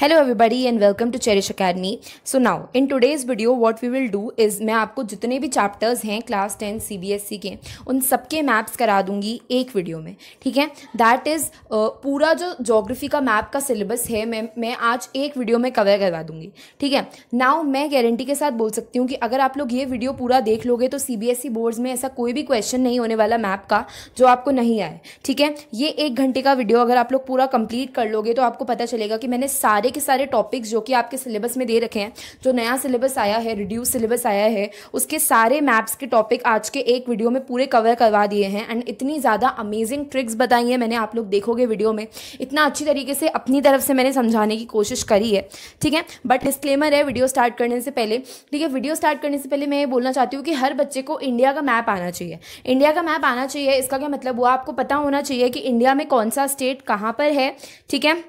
Hello everybody and welcome to Cherish Academy so now in today's video what we will do is मैं आपको जितने भी chapters हैं class ten CBSE के उन सबके मैप्स करा दूंगी एक वीडियो में ठीक है दैट इज़ पूरा जो जोग्राफी का मैप का सिलेबस है मैं मैं आज एक वीडियो में कवर करवा दूंगी ठीक है नाउ मैं गारंटी के साथ बोल सकती हूँ कि अगर आप लोग ये वीडियो पूरा देख लोगे तो सी बोर्ड्स e में ऐसा कोई भी क्वेश्चन नहीं होने वाला मैप का जो आपको नहीं आए ठीक है ये एक घंटे का वीडियो अगर आप लोग पूरा कंप्लीट कर लोगे तो आपको पता चलेगा कि मैंने सारे सारे के सारे टॉपिक्स जो कि आपके सिलेबस में दे रखे हैं जो नया सिलेबस आया है रिड्यूस सिलेबस आया है उसके सारे मैप्स के टॉपिक आज के एक वीडियो में पूरे कवर करवा दिए हैं एंड इतनी ज़्यादा अमेजिंग ट्रिक्स बताई हैं मैंने आप लोग देखोगे वीडियो में इतना अच्छी तरीके से अपनी तरफ से मैंने समझाने की कोशिश करी है ठीक है बट डिस्क्लेमर है वीडियो स्टार्ट करने से पहले ठीक है वीडियो स्टार्ट करने से पहले मैं ये बोलना चाहती हूँ कि हर बच्चे को इंडिया का मैप आना चाहिए इंडिया का मैप आना चाहिए इसका क्या मतलब हुआ आपको पता होना चाहिए कि इंडिया में कौन सा स्टेट कहाँ पर है ठीक है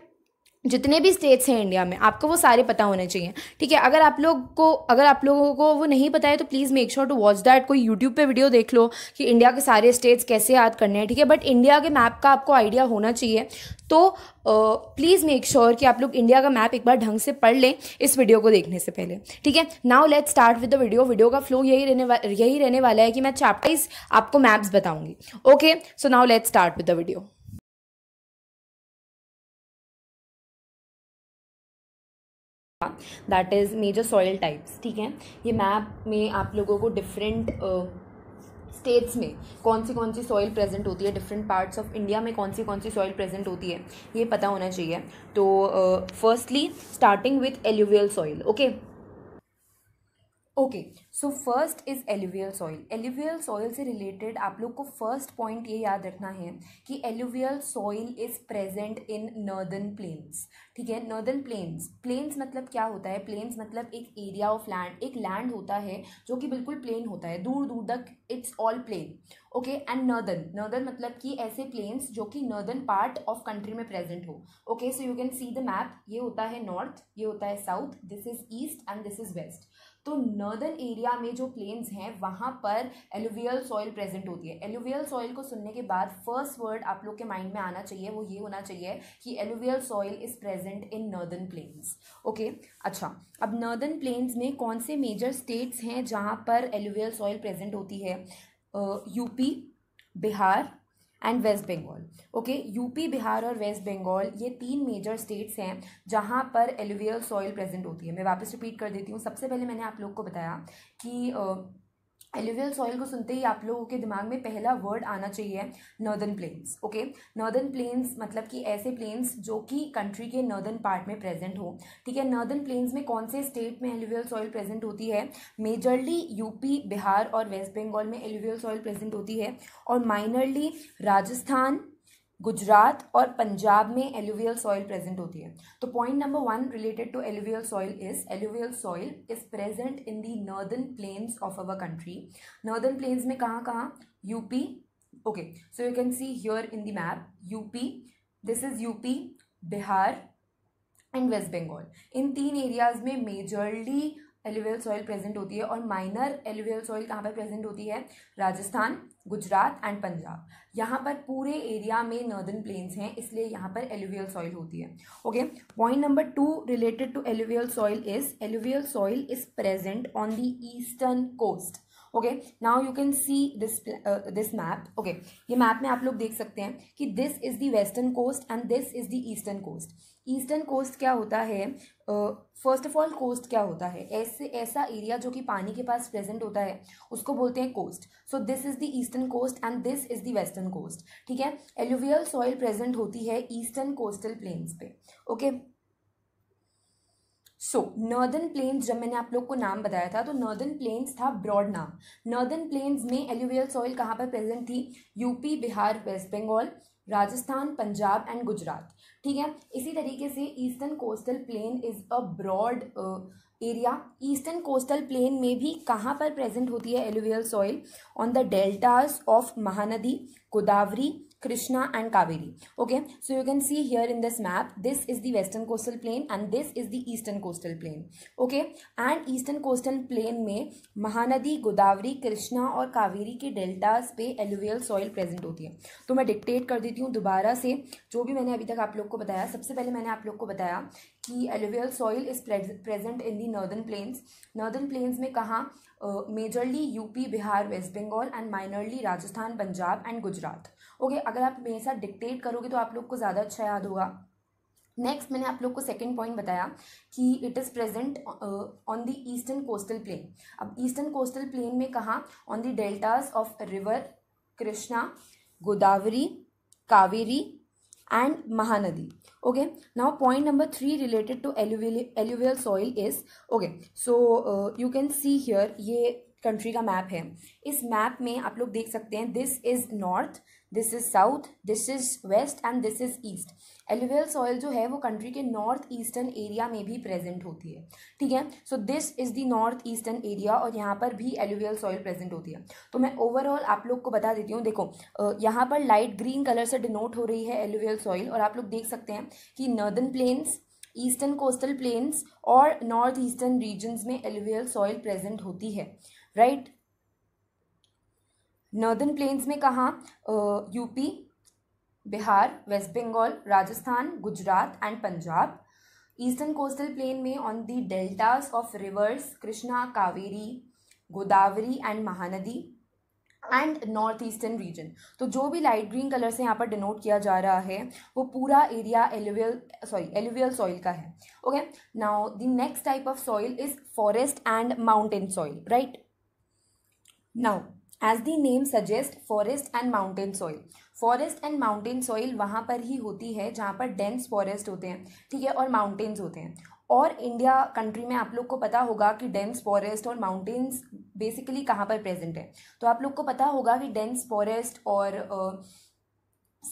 जितने भी स्टेट्स हैं इंडिया में आपको वो सारे पता होने चाहिए ठीक है अगर आप लोग को अगर आप लोगों को वो नहीं पता है तो please make sure to watch that कोई यूट्यूब पे वीडियो देख लो कि इंडिया के सारे स्टेट्स कैसे याद करने हैं ठीक है बट इंडिया के मैप का आपको आइडिया होना चाहिए तो प्लीज़ मेक श्योर कि आप लोग इंडिया का मैप एक बार ढंग से पढ़ लें इस वीडियो को देखने से पहले ठीक है now let start with the video video का फ्लो यही रहने वा, यही रहने वाला है कि मैं चैप्टर्स आपको मैप्स बताऊंगी okay so now let start with the video that is major soil types ठीक है ये मैप में आप लोगों को डिफरेंट स्टेट्स में कौन सी कौन सी सॉइल प्रेजेंट होती है डिफरेंट पार्ट्स ऑफ इंडिया में कौन सी कौन सी सॉइल प्रेजेंट होती है ये पता होना चाहिए तो firstly starting with alluvial soil okay okay so first is alluvial soil alluvial soil से रिलेटेड आप लोग को फर्स्ट पॉइंट ये याद रखना है कि alluvial soil is present in northern plains ठीक है नर्दर्न प्लेन्स प्लेन्स मतलब क्या होता है प्लेन्स मतलब एक एरिया ऑफ लैंड एक लैंड होता है जो कि बिल्कुल प्लेन होता है दूर दूर तक it's all plain okay and northern northern मतलब कि ऐसे प्लेन्स जो कि नर्दर्न पार्ट ऑफ कंट्री में प्रेजेंट हो okay so you can see the map ये होता है नॉर्थ ये होता है south this is east and this is west तो नर्दर्न एरिया में जो प्लेन्स हैं वहाँ पर एलुवियल सॉइल प्रेजेंट होती है एलुवियल सॉइल को सुनने के बाद फर्स्ट वर्ड आप लोग के माइंड में आना चाहिए वो ये होना चाहिए कि alluvial soil is present in northern plains okay अच्छा अब नर्दर्न प्लेन्स में कौन से मेजर स्टेट्स हैं जहाँ पर एलुवियल सॉइल प्रेजेंट होती है UP Bihar and West Bengal okay UP Bihar और वेस्ट बंगाल ये तीन मेजर स्टेट्स हैं जहाँ पर एलुवियल सॉइल प्रेजेंट होती है मैं वापस रिपीट कर देती हूँ सबसे पहले मैंने आप लोग को बताया कि uh, एलिवियल सॉइल को सुनते ही आप लोगों के दिमाग में पहला वर्ड आना चाहिए northern plains okay northern plains मतलब कि ऐसे प्लेन्स जो कि कंट्री के नॉर्दर्न पार्ट में प्रेजेंट हो ठीक है नॉर्दर्न प्लेन्स में कौन से स्टेट में एलिवियल सॉइल प्रेजेंट होती है मेजरली यूपी बिहार और वेस्ट बंगाल में एलिवियल सॉइल प्रेजेंट होती है और माइनरली राजस्थान गुजरात और पंजाब में एलुवियल सॉइल प्रेजेंट होती है तो point number one related to alluvial soil is alluvial soil is present in the northern plains of our country northern plains में कहाँ कहाँ UP okay so you can see here in the map UP this is UP Bihar and West Bengal इन तीन areas में majorly alluvial soil present होती है और minor alluvial soil कहाँ पर प्रेजेंट होती है राजस्थान गुजरात एंड पंजाब यहाँ पर पूरे एरिया में नर्दर्न प्लेन्स हैं इसलिए यहाँ पर एलुवियल सॉइल होती है okay point number two related to alluvial soil is alluvial soil is present on the eastern coast okay now you can see this this map okay ये map में आप लोग देख सकते हैं कि this is the western coast and this is the eastern coast eastern coast क्या होता है फर्स्ट ऑफ ऑल कोस्ट क्या होता है ऐसे ऐसा एरिया जो कि पानी के पास प्रेजेंट होता है उसको बोलते हैं coast so this is the eastern coast and this is the western coast ठीक है एलुवियल सॉइल प्रेजेंट होती है ईस्टर्न कोस्टल प्लेन्स पे ओके सो नॉर्दर्न प्लेन्स जब मैंने आप लोग को नाम बताया था तो नॉर्दर्न प्लेन्स था ब्रॉड नाम नॉर्दर्न प्लेन्स में एलुवियल सॉइल कहाँ पर प्रेजेंट थी यूपी बिहार वेस्ट बंगाल राजस्थान पंजाब एंड गुजरात ठीक है इसी तरीके से eastern coastal plane is a broad area eastern coastal plain में भी कहाँ पर प्रेजेंट होती है alluvial soil on the deltas of Mahanadi Godavari Krishna and Kaveri. Okay, so you can see here in this map, this is the western coastal plain and this is the eastern coastal plain. Okay, and eastern coastal plain में महानदी गोदावरी कृष्णा और कावेरी के deltas पे alluvial soil present होती है तो मैं dictate कर देती हूँ दोबारा से जो भी मैंने अभी तक आप लोग को बताया सबसे पहले मैंने आप लोग को बताया कि alluvial soil is present in the northern plains northern plains में कहाँ majorly UP Bihar West Bengal and minorly Rajasthan Punjab and Gujarat okay अगर आप मेरे साथ डिक्टेट करोगे तो आप लोग को ज़्यादा अच्छा याद होगा नेक्स्ट मैंने आप लोग को सेकंड पॉइंट बताया कि it is present on the eastern coastal plain अब ईस्टर्न कोस्टल प्लेन में कहाँ on the deltas of river Krishna Godavari Kaveri and Mahanadi okay now point number three related to alluvial alluvial soil is okay so you can see here ये country का map है इस map में आप लोग देख सकते हैं this is north this is south this is west and this is east alluvial soil जो है वो कंट्री के नॉर्थ ईस्टर्न एरिया में भी प्रेजेंट होती है ठीक है so this is the north eastern area और यहाँ पर भी एलिवेल सॉइल प्रेजेंट होती है तो मैं ओवरऑल आप लोग को बता देती हूँ देखो यहाँ पर लाइट ग्रीन कलर से डिनोट हो रही है एलिवेल सॉइल और आप लोग देख सकते हैं कि northern plains eastern coastal plains और नॉर्थ ईस्टर्न रीजन्स में एलिवेल सॉइल प्रेजेंट होती है राइट नॉर्दर्न प्लेन्स में कहाँ UP Bihar West Bengal Rajasthan Gujarat and Punjab eastern coastal plain में on the deltas of rivers Krishna Kaveri Godavari and Mahanadi and north eastern region तो जो भी लाइट ग्रीन कलर से यहाँ पर डिनोट किया जा रहा है वो पूरा area alluvial sorry alluvial soil का है okay now the next type of soil is forest and mountain soil right now as the name suggest forest and mountain soil forest and mountain soil वहाँ पर ही होती है जहाँ पर dense forest होते हैं ठीक है और माउंटेन्स होते हैं और इंडिया कंट्री में आप लोग को पता होगा कि डेंस फॉरेस्ट और माउंटेन्स बेसिकली कहाँ पर प्रेजेंट है तो आप लोग को पता होगा कि डेंस फॉरेस्ट और uh,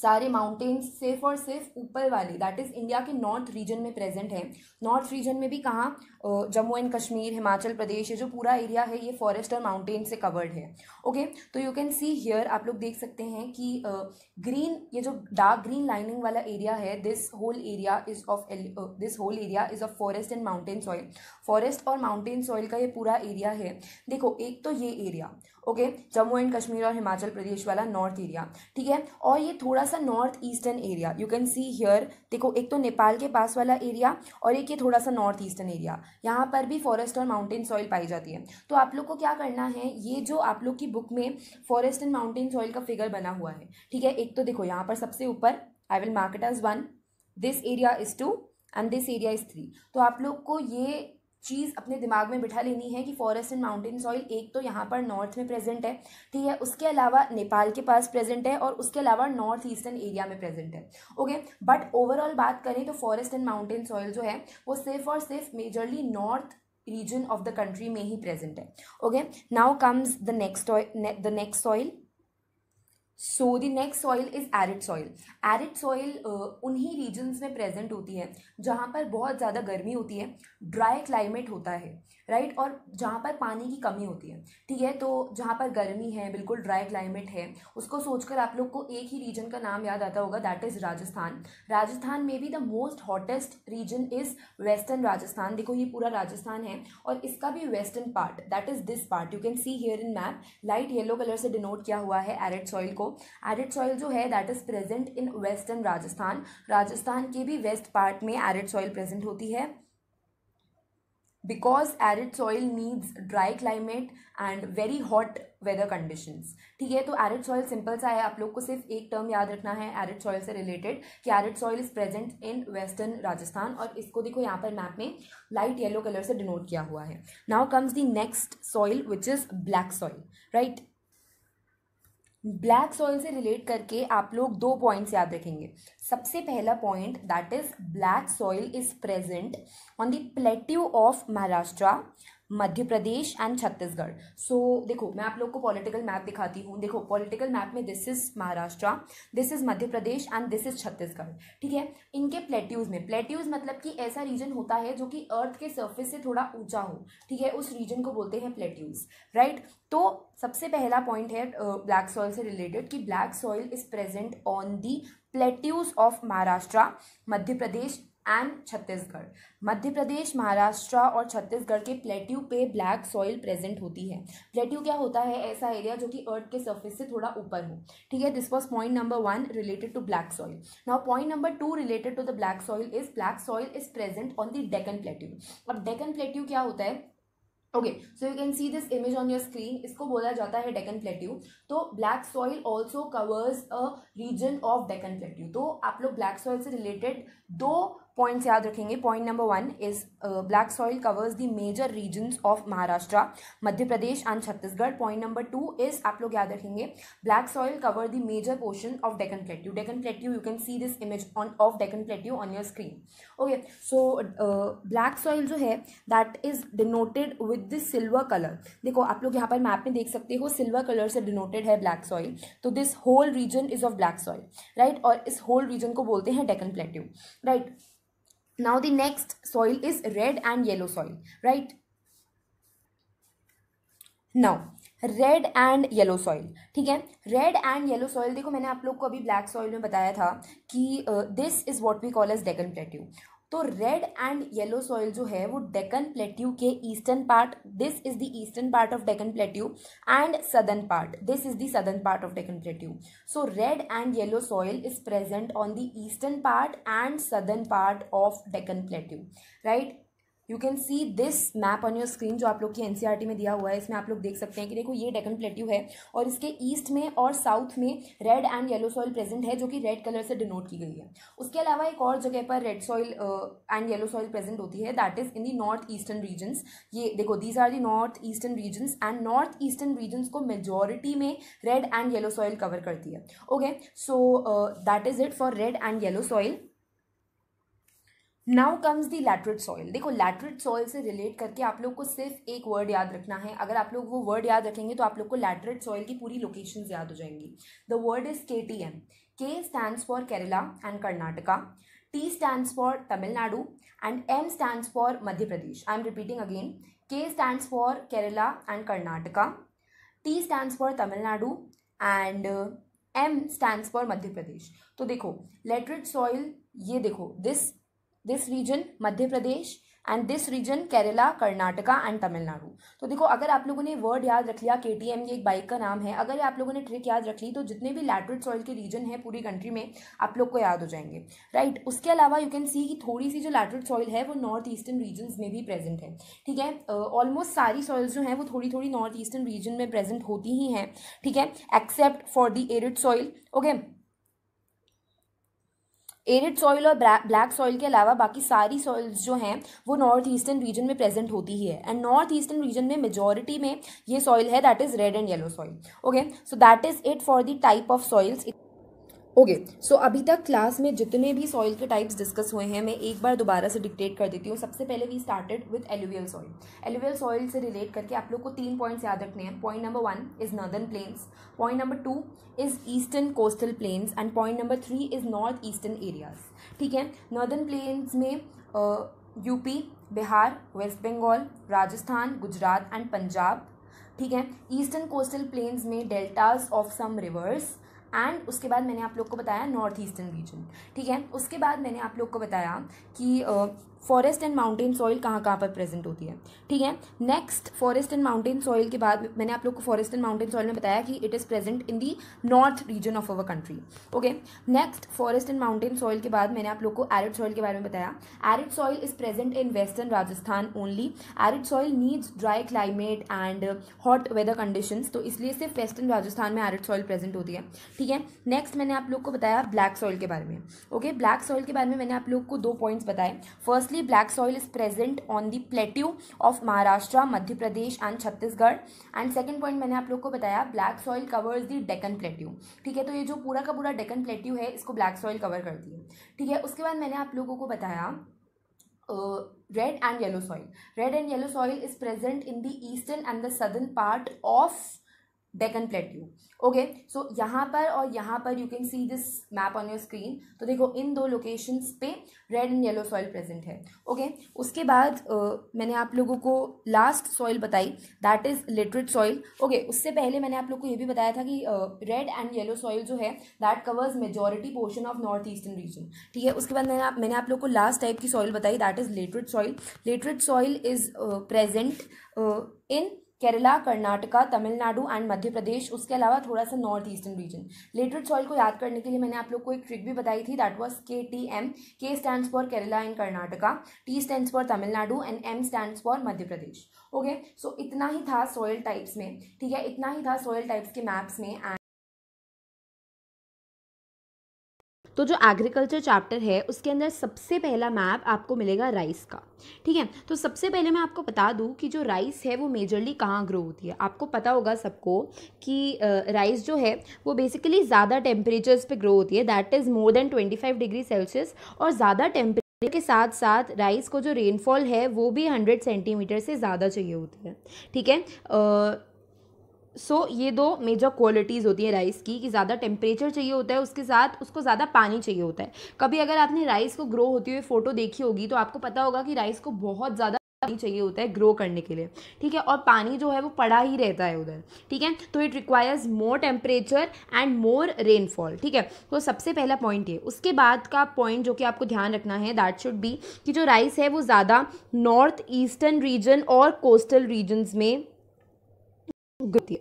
सारे माउंटेन्स सिर्फ और सिर्फ ऊपर वाले दैट इज़ इंडिया के नॉर्थ रीजन में प्रेजेंट है नॉर्थ रीजन में भी कहाँ जम्मू एंड कश्मीर हिमाचल प्रदेश ये जो पूरा एरिया है ये फॉरेस्ट और माउंटेन से कवर्ड है ओके okay? तो यू कैन सी हियर आप लोग देख सकते हैं कि ग्रीन uh, ये जो डार्क ग्रीन लाइनिंग वाला एरिया है this whole area is of this whole area is of forest and mountain soil forest और माउंटेन सॉइल का ये पूरा एरिया है देखो एक तो ये area okay Jammu and Kashmir और हिमाचल प्रदेश वाला नॉर्थ एरिया ठीक है और ये थोड़ा सा north eastern area you can see here देखो एक तो नेपाल के पास वाला एरिया और एक ये थोड़ा सा नॉर्थ ईस्टर्न एरिया यहाँ पर भी फॉरेस्ट और माउंटेन सॉइल पाई जाती है तो आप लोग को क्या करना है ये जो आप लोग की बुक में फॉरेस्ट एंड माउंटेन सॉइल का फिगर बना हुआ है ठीक है एक तो देखो यहाँ पर सबसे ऊपर I will mark it as one this area is two and this area is three तो आप लोग को ये चीज़ अपने दिमाग में बिठा लेनी है कि फॉरेस्ट एंड माउंटेन सॉइल एक तो यहाँ पर नॉर्थ में प्रेजेंट है ठीक है उसके अलावा नेपाल के पास प्रेजेंट है और उसके अलावा नॉर्थ ईस्टर्न एरिया में प्रेजेंट है ओके बट ओवरऑल बात करें तो फॉरेस्ट एंड माउंटेन सॉइल जो है वो सिर्फ और सिर्फ majorly north region of the country में ही प्रेजेंट है okay now comes the next the next soil so the next soil is arid soil arid soil उन्हीं रीजन्स में प्रेजेंट होती है जहाँ पर बहुत ज़्यादा गर्मी होती है ड्राई क्लाइमेट होता है राइट और जहाँ पर पानी की कमी होती है ठीक है तो जहाँ पर गर्मी है बिल्कुल ड्राई क्लाइमेट है उसको सोचकर आप लोग को एक ही रीजन का नाम याद आता होगा दैट इज़ राजस्थान राजस्थान में भी the most hottest region is western Rajasthan देखो ये पूरा राजस्थान है और इसका भी western part that is this part you can see here in map light yellow colour से डिनोट किया हुआ है एरिड सॉइल को एरिड सॉइल जो है that is present in western Rajasthan Rajasthan के भी वेस्ट पार्ट में एरिड सॉइल प्रेजेंट होती है because arid soil needs dry climate and very hot weather conditions ठीक है तो एरिड सॉइल सिंपल सा है आप लोग को सिर्फ एक टर्म याद रखना है एरिड सॉइल से रिलेटेड कि arid soil is present in western Rajasthan और इसको देखो यहाँ पर मैप में लाइट येलो कलर से डिनोट किया हुआ है now comes the next soil which is black soil right black soil से रिलेट करके आप लोग दो पॉइंट्स याद रखेंगे सबसे पहला point that is black soil is present on the plateau of Maharashtra Madhya Pradesh and Chhattisgarh सो देखो मैं आप लोग को पॉलिटिकल मैप दिखाती हूँ देखो पॉलिटिकल मैप में this is Maharashtra this is Madhya Pradesh and this is Chhattisgarh ठीक है इनके प्लेट्यूज में प्लेट्यूज मतलब कि ऐसा रीजन होता है जो कि अर्थ के सर्फेस से थोड़ा ऊंचा हो ठीक है उस रीजन को बोलते हैं प्लेट्यूज राइट तो सबसे पहला पॉइंट है ब्लैक सॉइल से रिलेटेड कि black soil is present on the plateaus of Maharashtra Madhya Pradesh and Chhattisgarh Madhya Pradesh Maharashtra और छत्तीसगढ़ के प्लेट्यू पे ब्लैक सॉइल प्रेजेंट होती है प्लेट्यू क्या होता है ऐसा एरिया जो कि अर्थ के सर्फेस से थोड़ा ऊपर हो ठीक है this was point number one related to black soil now point number two related to the black soil is black soil is present on the Deccan plateau अब डेकन प्लेट्यू क्या होता है okay so you can see this image on your screen इसको बोला जाता है Deccan plateau तो black soil also covers a region of Deccan plateau तो आप लोग ब्लैक सॉइल से रिलेटेड दो पॉइंट्स याद रखेंगे point number one is black soil covers the major regions of Maharashtra Madhya Pradesh and Chhattisgarh point number two is आप लोग याद रखेंगे black soil cover the major portion of Deccan plateau Deccan plateau you can see this image on of Deccan plateau on your screen okay so black soil जो है that is denoted with this silver colour देखो आप लोग यहाँ पर map में देख सकते हो सिल्वर कलर से डिनोटेड है ब्लैक सॉइल तो this whole region is of black soil right और इस होल रीजन को बोलते हैं Deccan plateau right right? now the next soil is red and yellow soil right now red and yellow soil ठीक है red and yellow soil देखो मैंने आप लोग को अभी ब्लैक सॉइल में बताया था कि this is what we call as Deccan plateau तो रेड एंड येलो सॉइल जो है वो डेकन प्लेट्यू के eastern part this is the eastern part of Deccan plateau and southern part this is the southern part of Deccan plateau so red and yellow soil is present on the eastern part and southern part of Deccan plateau right you can see this map on your screen जो आप लोग की NCR e में दिया हुआ है इसमें आप लोग देख सकते हैं कि देखो ये डेकन प्लेट्यू है और इसके ईस्ट में और साउथ में red and yellow soil present है जो कि रेड कलर से डिनोट की गई है उसके अलावा एक और जगह पर red soil and yellow soil present होती है that is in the north eastern regions ये देखो these are the north eastern regions and north eastern regions को मेजोरिटी में red and yellow soil cover करती है okay so that is it for red and yellow soil now comes the laterite soil देखो laterite soil से relate करके आप लोग को सिर्फ एक वर्ड याद रखना है अगर आप लोग वो वर्ड याद रखेंगे तो आप लोग को लैटरेट सॉइल की पूरी लोकेशन याद हो जाएंगी the word is K T M K stands for Kerala and Karnataka T stands for Tamil Nadu and M stands for Madhya Pradesh I am repeating again K stands for Kerala and Karnataka T stands for Tamil Nadu and M stands for Madhya Pradesh तो देखो laterite soil ये देखो this this region Madhya Pradesh and this region Kerala Karnataka and Tamil Nadu तो देखो अगर आप लोगों ने वर्ड याद रख लिया के टी ये एक बाइक का नाम है अगर आप लोगों ने ट्रिक याद रख ली तो जितने भी लैटरेट सॉइल के रीजन है पूरी कंट्री में आप लोग को याद हो जाएंगे राइट right? उसके अलावा यू कैन सी कि थोड़ी सी जो लैटरेट सॉइल है वो नॉर्थ ईस्टर्न रीजन में भी प्रेजेंट है ठीक है ऑलमोस्ट uh, सारी सॉइल्स जो हैं वो थोड़ी थोड़ी नॉर्थ ईस्टर्न रीजन में प्रेजेंट होती ही हैं ठीक है except for the arid soil okay arid soil और ब्लैक सॉइल के अलावा बाकी सारी सॉइल्स जो हैं वो नॉर्थ ईस्टर्न रीजन में प्रेजेंट होती ही है एंड नॉर्थ ईस्टर्न रीजन में मेजोरिटी में ये सॉइल है that is red and yellow soil okay so that is it for the type of soils okay okay, so so अभी तक क्लास में जितने भी सॉइल के टाइप्स डिस्कस हुए हैं मैं एक बार दोबारा से डिक्टेट कर देती हूँ सबसे पहले we started with alluvial soil alluvial soil से रिलेट करके आप लोग को तीन पॉइंट्स याद रखने हैं point number one is northern plains point number two is eastern coastal plains and point number three is north eastern areas ठीक है नॉर्दर्न प्लेन्स में यूपी बिहार वेस्ट बंगाल राजस्थान गुजरात एंड पंजाब ठीक है ईस्टर्न कोस्टल प्लेन्स में deltas of some rivers and उसके बाद मैंने आप लोग को बताया नॉर्थ ईस्टर्न रीजन ठीक है उसके बाद मैंने आप लोग को बताया कि फॉरेस्ट एंड माउंटेन सॉइल कहाँ कहाँ पर प्रेजेंट होती है ठीक है next forest and mountain soil के बाद मैंने आप लोग को फॉरेस्ट एंड माउंटेन सॉइल में बताया कि it is present in the north region of our country okay next forest and mountain soil के बाद मैंने आप लोग को एरिड सॉइल के बारे में बताया arid soil is present in western Rajasthan only arid soil needs dry climate and hot weather condition तो इसलिए सिर्फ वेस्टर्न राजस्थान में एरिड सॉइल प्रेजेंट होती है ठीक है नेक्स्ट मैंने आप लोग को बताया ब्लैक सॉइल के बारे में ओके ब्लैक सॉइल के बारे में मैंने आप लोग को दो पॉइंट्स बताए first mostly black soil is present on the plateau of Maharashtra, Madhya Pradesh and Chhattisgarh. And second point मैंने आप लोग को बताया black soil covers the Deccan plateau. ठीक है तो ये जो पूरा का पूरा Deccan plateau है इसको black soil cover करती है ठीक है उसके बाद मैंने आप लोगों को बताया red and yellow soil red and yellow soil is present in the eastern and the southern part of Deccan plateau okay so यहाँ पर और यहाँ पर you can see this map on your screen तो देखो इन दो लोकेशंस पे red and yellow soil present है ओके okay? उसके बाद uh, मैंने आप लोगों को लास्ट सॉइल बताई that is laterite soil okay उससे पहले मैंने आप लोग को ये भी बताया था कि रेड एंड येलो सॉइल जो है that covers majority portion of north eastern region ठीक है उसके बाद मैंने आप मैंने आप लोग को लास्ट टाइप की सॉइल बताई that is laterite soil laterite soil is present in Kerala Karnataka Tamil Nadu and Madhya Pradesh उसके अलावा थोड़ा सा north eastern region laterite soil को याद करने के लिए मैंने आप लोग को एक ट्रिक भी बताई थी that was K T M K stand for Kerala and Karnataka T stand for Tamil Nadu and M stand for Madhya Pradesh okay so इतना ही था सॉइल टाइप्स में ठीक है इतना ही था सॉइल टाइप्स के मैप्स में एंड तो जो एग्रीकल्चर चैप्टर है उसके अंदर सबसे पहला मैप आपको मिलेगा राइस का ठीक है तो सबसे पहले मैं आपको बता दूँ कि जो राइस है वो मेजरली कहाँ ग्रो होती है आपको पता होगा सबको कि राइस जो है वो बेसिकली ज़्यादा टेम्परेचर्स पे ग्रो होती है that is more than twenty five degree Celsius और ज़्यादा टेम्परे के साथ साथ राइस को जो रेनफॉल है वो भी हंड्रेड सेंटीमीटर से ज़्यादा चाहिए होती है ठीक है सो so, ये दो मेजर क्वालिटीज़ होती है राइस की कि ज़्यादा टेम्परेचर चाहिए होता है उसके साथ उसको ज़्यादा पानी चाहिए होता है कभी अगर आपने राइस को ग्रो होती हुई फ़ोटो देखी होगी तो आपको पता होगा कि राइस को बहुत ज़्यादा पानी चाहिए होता है ग्रो करने के लिए ठीक है और पानी जो है वो पड़ा ही रहता है उधर ठीक है तो it requires more temperature and more rainfall ठीक है तो सबसे पहला पॉइंट ये उसके बाद का पॉइंट जो कि आपको ध्यान रखना है दैट शुड बी कि जो राइस है वो ज़्यादा नॉर्थ ईस्टर्न रीजन और कोस्टल रीजन्स में ग्रोथ है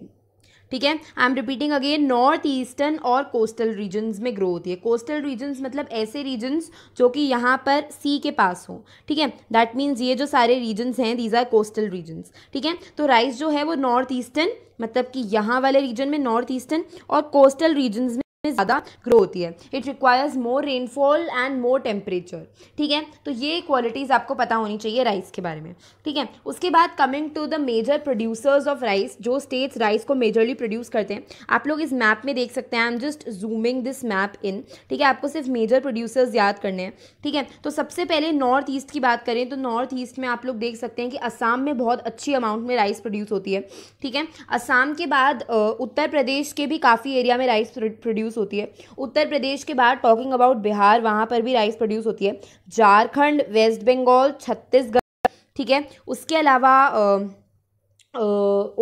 ठीक है I am repeating again north eastern और कोस्टल रीजन्स में ग्रो होती है कोस्टल रीजन्स मतलब ऐसे रीजन्स जो कि यहाँ पर सी के पास हो ठीक है दैट मीन्स ये जो सारे रीजन्स हैं दीज आर कोस्टल रीजन्स ठीक है तो राइस जो है वो नॉर्थ ईस्टर्न मतलब कि यहाँ वाले रीजन में नॉर्थ ईस्टर्न और कोस्टल रीजन्स ज़्यादा ग्रो होती है it requires more rainfall and more temperature ठीक है तो ये क्वालिटीज़ आपको पता होनी चाहिए राइस के बारे में ठीक है उसके बाद coming to the major producers of rice जो स्टेट्स राइस को मेजरली प्रोड्यूस करते हैं आप लोग इस मैप में देख सकते हैं I am just zooming this map in ठीक है आपको सिर्फ मेजर प्रोड्यूसर्स याद करने हैं ठीक है तो सबसे पहले नॉर्थ ईस्ट की बात करें तो नॉर्थ ईस्ट में आप लोग देख सकते हैं कि असम में बहुत अच्छी अमाउंट में राइस प्रोड्यूस होती है ठीक है असम के बाद उत्तर प्रदेश के भी काफ़ी एरिया में राइस प्रोड्यूस प्रोड्यूस होती है उत्तर प्रदेश के बाद टॉकिंग अबाउट बिहार वहाँ पर भी राइस प्रोड्यूस होती है झारखंड वेस्ट बंगाल छत्तीसगढ़ ठीक है उसके अलावा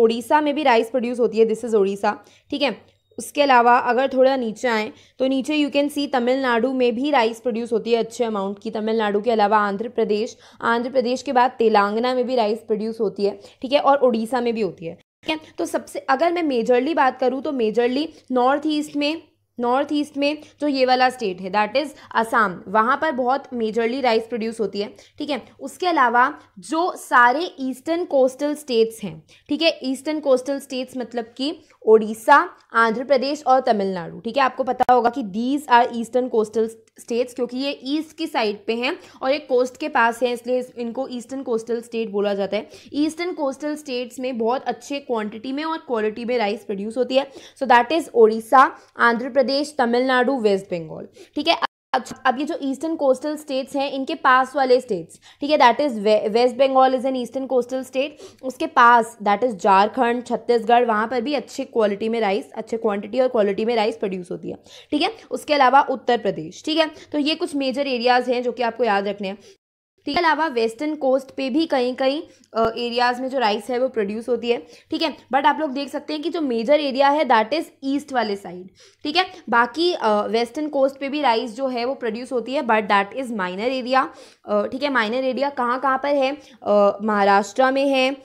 उड़ीसा में भी राइस प्रोड्यूस होती है दिस इज़ उड़ीसा ठीक है उसके अलावा अगर थोड़ा नीचे आएँ तो नीचे यू कैन सी तमिलनाडु में भी राइस प्रोड्यूस होती है अच्छे अमाउंट की तमिलनाडु के अलावा आंध्र प्रदेश आंध्र प्रदेश के बाद तेलंगाना में भी राइस प्रोड्यूस होती है ठीक है और उड़ीसा में भी होती है ठीक है तो सबसे अगर मैं मेजरली बात करूँ तो मेजरली नॉर्थ ईस्ट में नॉर्थ ईस्ट में जो ये वाला स्टेट है दैट इज़ असम वहाँ पर बहुत मेजरली राइस प्रोड्यूस होती है ठीक है उसके अलावा जो सारे ईस्टर्न कोस्टल स्टेट्स हैं ठीक है ईस्टर्न कोस्टल स्टेट्स मतलब कि ओडिशा आंध्र प्रदेश और तमिलनाडु ठीक है आपको पता होगा कि these are eastern coastal states क्योंकि ये ईस्ट की साइड पे हैं और ये कोस्ट के पास हैं इसलिए इनको ईस्टर्न कोस्टल स्टेट बोला जाता है ईस्टर्न कोस्टल स्टेट्स में बहुत अच्छे क्वांटिटी में और क्वालिटी में राइस प्रोड्यूस होती है so that is Odisha Andhra Pradesh Tamil Nadu West Bengal ठीक है अच्छा अब ये जो ईस्टर्न कोस्टल स्टेट्स हैं इनके पास वाले स्टेट्स ठीक है that is West Bengal is an eastern coastal state उसके पास दैट इज़ झारखंड छत्तीसगढ़ वहाँ पर भी अच्छे क्वालिटी में राइस अच्छे क्वांटिटी और क्वालिटी में राइस प्रोड्यूस होती है ठीक है उसके अलावा उत्तर प्रदेश ठीक है तो ये कुछ मेजर एरियाज़ हैं जो कि आपको याद रखने हैं ठीक है अलावा वेस्टर्न कोस्ट पे भी कहीं कहीं एरियाज में जो राइस है वो प्रोड्यूस होती है ठीक है बट आप लोग देख सकते हैं कि जो मेजर एरिया है दैट इज ईस्ट वाले साइड ठीक है बाकी वेस्टर्न कोस्ट पे भी राइस जो है वो प्रोड्यूस होती है but that is minor area ठीक है माइनर एरिया कहाँ कहाँ पर है महाराष्ट्र में है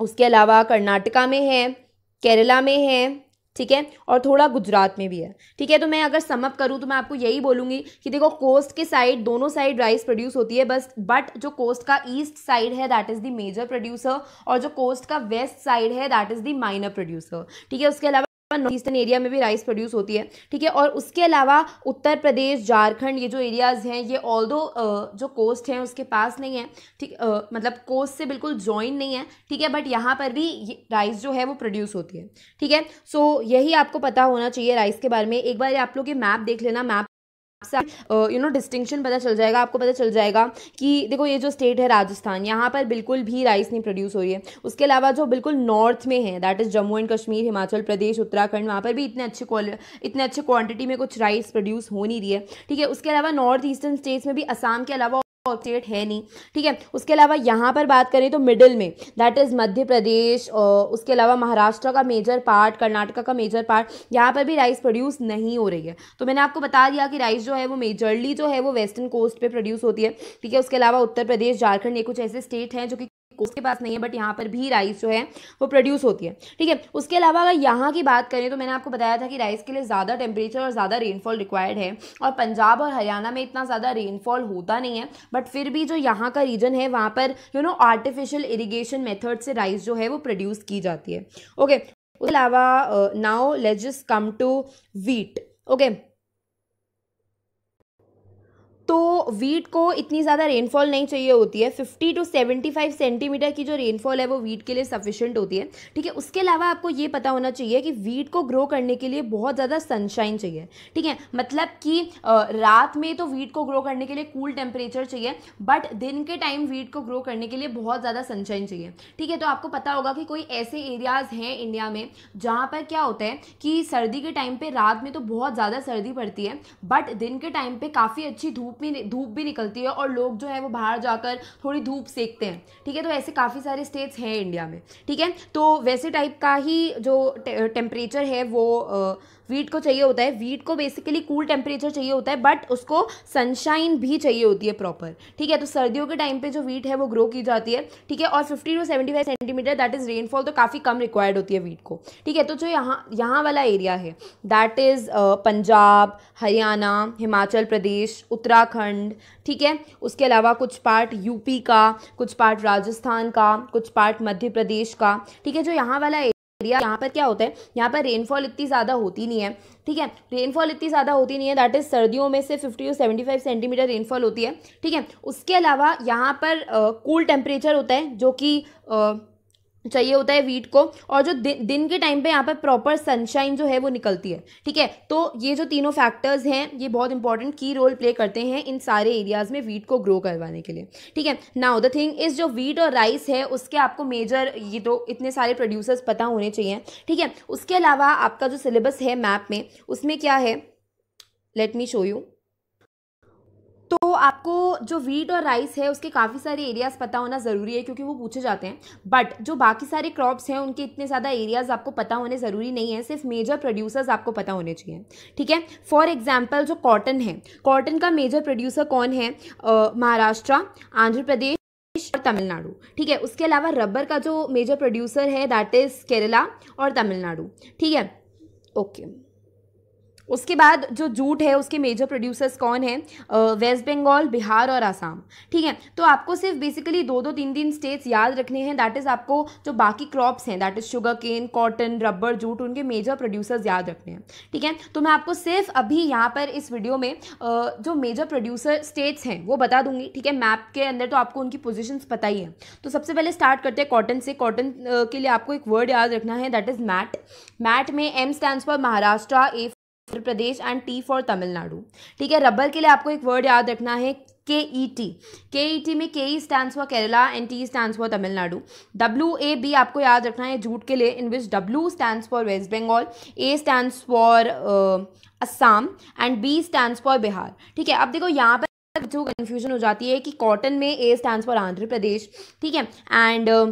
उसके अलावा कर्नाटका में है केरला में है ठीक है और थोड़ा गुजरात में भी है ठीक है तो मैं अगर समअप करूँ तो मैं आपको यही बोलूँगी कि देखो कोस्ट के साइड दोनों साइड राइस प्रोड्यूस होती है बस बट जो कोस्ट का ईस्ट साइड है that is the major producer और जो कोस्ट का वेस्ट साइड है that is the minor producer ठीक है उसके अलावा नॉर्थ ईस्टर्न एरिया में भी राइस प्रोड्यूस होती है ठीक है और उसके अलावा उत्तर प्रदेश झारखंड ये जो एरियाज़ हैं ये ऑल दो जो कोस्ट हैं उसके पास नहीं है ठीक मतलब कोस्ट से बिल्कुल ज्वाइन नहीं है ठीक है बट यहाँ पर भी राइस जो है वो प्रोड्यूस होती है ठीक है सो यही आपको पता होना चाहिए राइस के बारे में एक बार आप लोग ये मैप देख लेना मैप यू नो डिस्टिंक्शन पता चल जाएगा आपको पता चल जाएगा कि देखो ये जो स्टेट है राजस्थान यहाँ पर बिल्कुल भी राइस नहीं प्रोड्यूस हो रही है उसके अलावा जो बिल्कुल नॉर्थ में है that is Jammu and Kashmir Himachal Pradesh Uttarakhand वहाँ पर भी इतने अच्छे इतने अच्छे क्वांटिटी में कुछ राइस प्रोड्यूस हो नहीं रही है ठीक है उसके अलावा नॉर्थ ईस्टर्न स्टेट्स में भी आसाम के अलावा ऑक्सीडेट है नहीं ठीक है उसके अलावा यहाँ पर बात करें तो मिडिल में दैट इज़ मध्य प्रदेश और उसके अलावा महाराष्ट्र का मेजर पार्ट कर्नाटका का मेजर पार्ट यहाँ पर भी राइस प्रोड्यूस नहीं हो रही है तो मैंने आपको बता दिया कि राइस जो है वो मेजरली जो है वो वेस्टर्न कोस्ट पर प्रोड्यूस होती है ठीक है उसके अलावा उत्तर प्रदेश झारखंड ये कुछ ऐसे स्टेट हैं जो कि उसके पास नहीं है बट यहाँ पर भी राइस जो है वो प्रोड्यूस होती है ठीक है उसके अलावा अगर यहाँ की बात करें तो मैंने आपको बताया था कि राइस के लिए ज़्यादा टेम्परेचर और ज़्यादा रेनफॉल रिक्वायर्ड है और पंजाब और हरियाणा में इतना ज़्यादा रेनफॉल होता नहीं है बट फिर भी जो यहाँ का रीजन है वहाँ पर you know artificial irrigation method से राइस जो है वो प्रोड्यूस की जाती है ओके उसके अलावा now let come to wheat okay तो वीट को इतनी ज़्यादा रेनफॉल नहीं चाहिए होती है 50 टू 75 सेंटीमीटर की जो रेनफॉल है वो वीट के लिए सफिशिएंट होती है ठीक है उसके अलावा आपको ये पता होना चाहिए कि वीट को ग्रो करने के लिए बहुत ज़्यादा सनशाइन चाहिए ठीक है मतलब कि रात में तो वीट को ग्रो करने के लिए कूल टेम्परेचर चाहिए बट दिन के टाइम वीट को ग्रो करने के लिए बहुत ज़्यादा सनशाइन चाहिए ठीक है तो आपको पता होगा कि कोई ऐसे एरियाज़ हैं इंडिया में जहाँ पर क्या होता है कि सर्दी के टाइम पर रात में तो बहुत ज़्यादा सर्दी पड़ती है बट दिन के टाइम पर काफ़ी अच्छी धूप भी धूप भी निकलती है और लोग जो है वो बाहर जाकर थोड़ी धूप सेकते हैं ठीक है तो ऐसे काफ़ी सारे स्टेट्स हैं इंडिया में ठीक है तो वैसे टाइप का ही जो टेम्परेचर है वो वीट को चाहिए होता है वीट को बेसिकली कूल टेम्परेचर चाहिए होता है बट उसको सनशाइन भी चाहिए होती है प्रॉपर ठीक है तो सर्दियों के टाइम पे जो वीट है वो ग्रो की जाती है ठीक है और 50 to 75 centimetre that is rainfall तो काफ़ी कम रिक्वायर्ड होती है वीट को ठीक है तो जो यहाँ यहाँ वाला एरिया है दैट इज़ पंजाब हरियाणा हिमाचल प्रदेश उत्तराखंड ठीक है उसके अलावा कुछ पार्ट यूपी का कुछ पार्ट राजस्थान का कुछ पार्ट मध्य प्रदेश का ठीक है जो यहाँ वाला एरिया यहाँ पर क्या होता है यहाँ पर रेनफॉल इतनी ज़्यादा होती नहीं है ठीक है रेनफॉल इतनी ज़्यादा होती नहीं है दैट इज़ सर्दियों में से fifty to seventy five centimetre rainfall होती है ठीक है उसके अलावा यहाँ पर कूल uh, टेम्परेचर होता है जो कि uh, चाहिए होता है वीट को और जो दि, दिन के टाइम पे यहाँ पर प्रॉपर सनशाइन जो है वो निकलती है ठीक है तो ये जो तीनों फैक्टर्स हैं ये बहुत इंपॉर्टेंट की रोल प्ले करते हैं इन सारे एरियाज़ में वीट को ग्रो करवाने के लिए ठीक है नाउ द थिंग इज़ जो वीट और राइस है उसके आपको मेजर ये तो इतने सारे प्रोड्यूसर्स पता होने चाहिए ठीक है उसके अलावा आपका जो सिलेबस है मैप में उसमें क्या है लेट मी शो यू तो आपको जो वीट और राइस है उसके काफ़ी सारे एरियाज़ पता होना ज़रूरी है क्योंकि वो पूछे जाते हैं बट जो बाकी सारे क्रॉप्स हैं उनके इतने ज़्यादा एरियाज़ आपको पता होने ज़रूरी नहीं है सिर्फ मेजर प्रोड्यूसर्स आपको पता होने चाहिए ठीक है फॉर एग्जाम्पल जो कॉटन है कॉटन का मेजर प्रोड्यूसर कौन है महाराष्ट्र आंध्र प्रदेश और तमिलनाडु ठीक है उसके अलावा रबर का जो मेजर प्रोड्यूसर है दैट इज़ केरला और तमिलनाडु ठीक है ओके okay. उसके बाद जो जूट है उसके मेजर प्रोड्यूसर्स कौन है वेस्ट बंगाल बिहार और आसाम ठीक है तो आपको सिर्फ बेसिकली दो दो तीन तीन स्टेट्स याद रखने हैं दैट इज़ आपको जो बाकी क्रॉप्स हैं that is sugar cane cotton rubber jute उनके मेजर प्रोड्यूसर्स याद रखने हैं ठीक है तो मैं आपको सिर्फ अभी यहाँ पर इस वीडियो में जो मेजर प्रोड्यूसर स्टेट्स हैं वो बता दूंगी ठीक है मैप के अंदर तो आपको उनकी पोजिशन पता ही है तो सबसे पहले स्टार्ट करते हैं कॉटन से कॉटन के लिए आपको एक वर्ड याद रखना है दैट इज़ मैट मैट में M stand for Maharashtra A Andhra Pradesh and T for Tamil Nadu ठीक है रबर के लिए आपको एक वर्ड याद रखना है के ई टी के ई टी में K E stand for Kerala and T stand for Tamil Nadu W A B आपको याद रखना है जूट के लिए in which W stand for West Bengal A stand for Assam and B stand for Bihar ठीक है अब देखो यहाँ पर कंफ्यूजन तो कन्फ्यूजन हो जाती है कि कॉटन में A stand for Andhra Pradesh ठीक है एंड uh,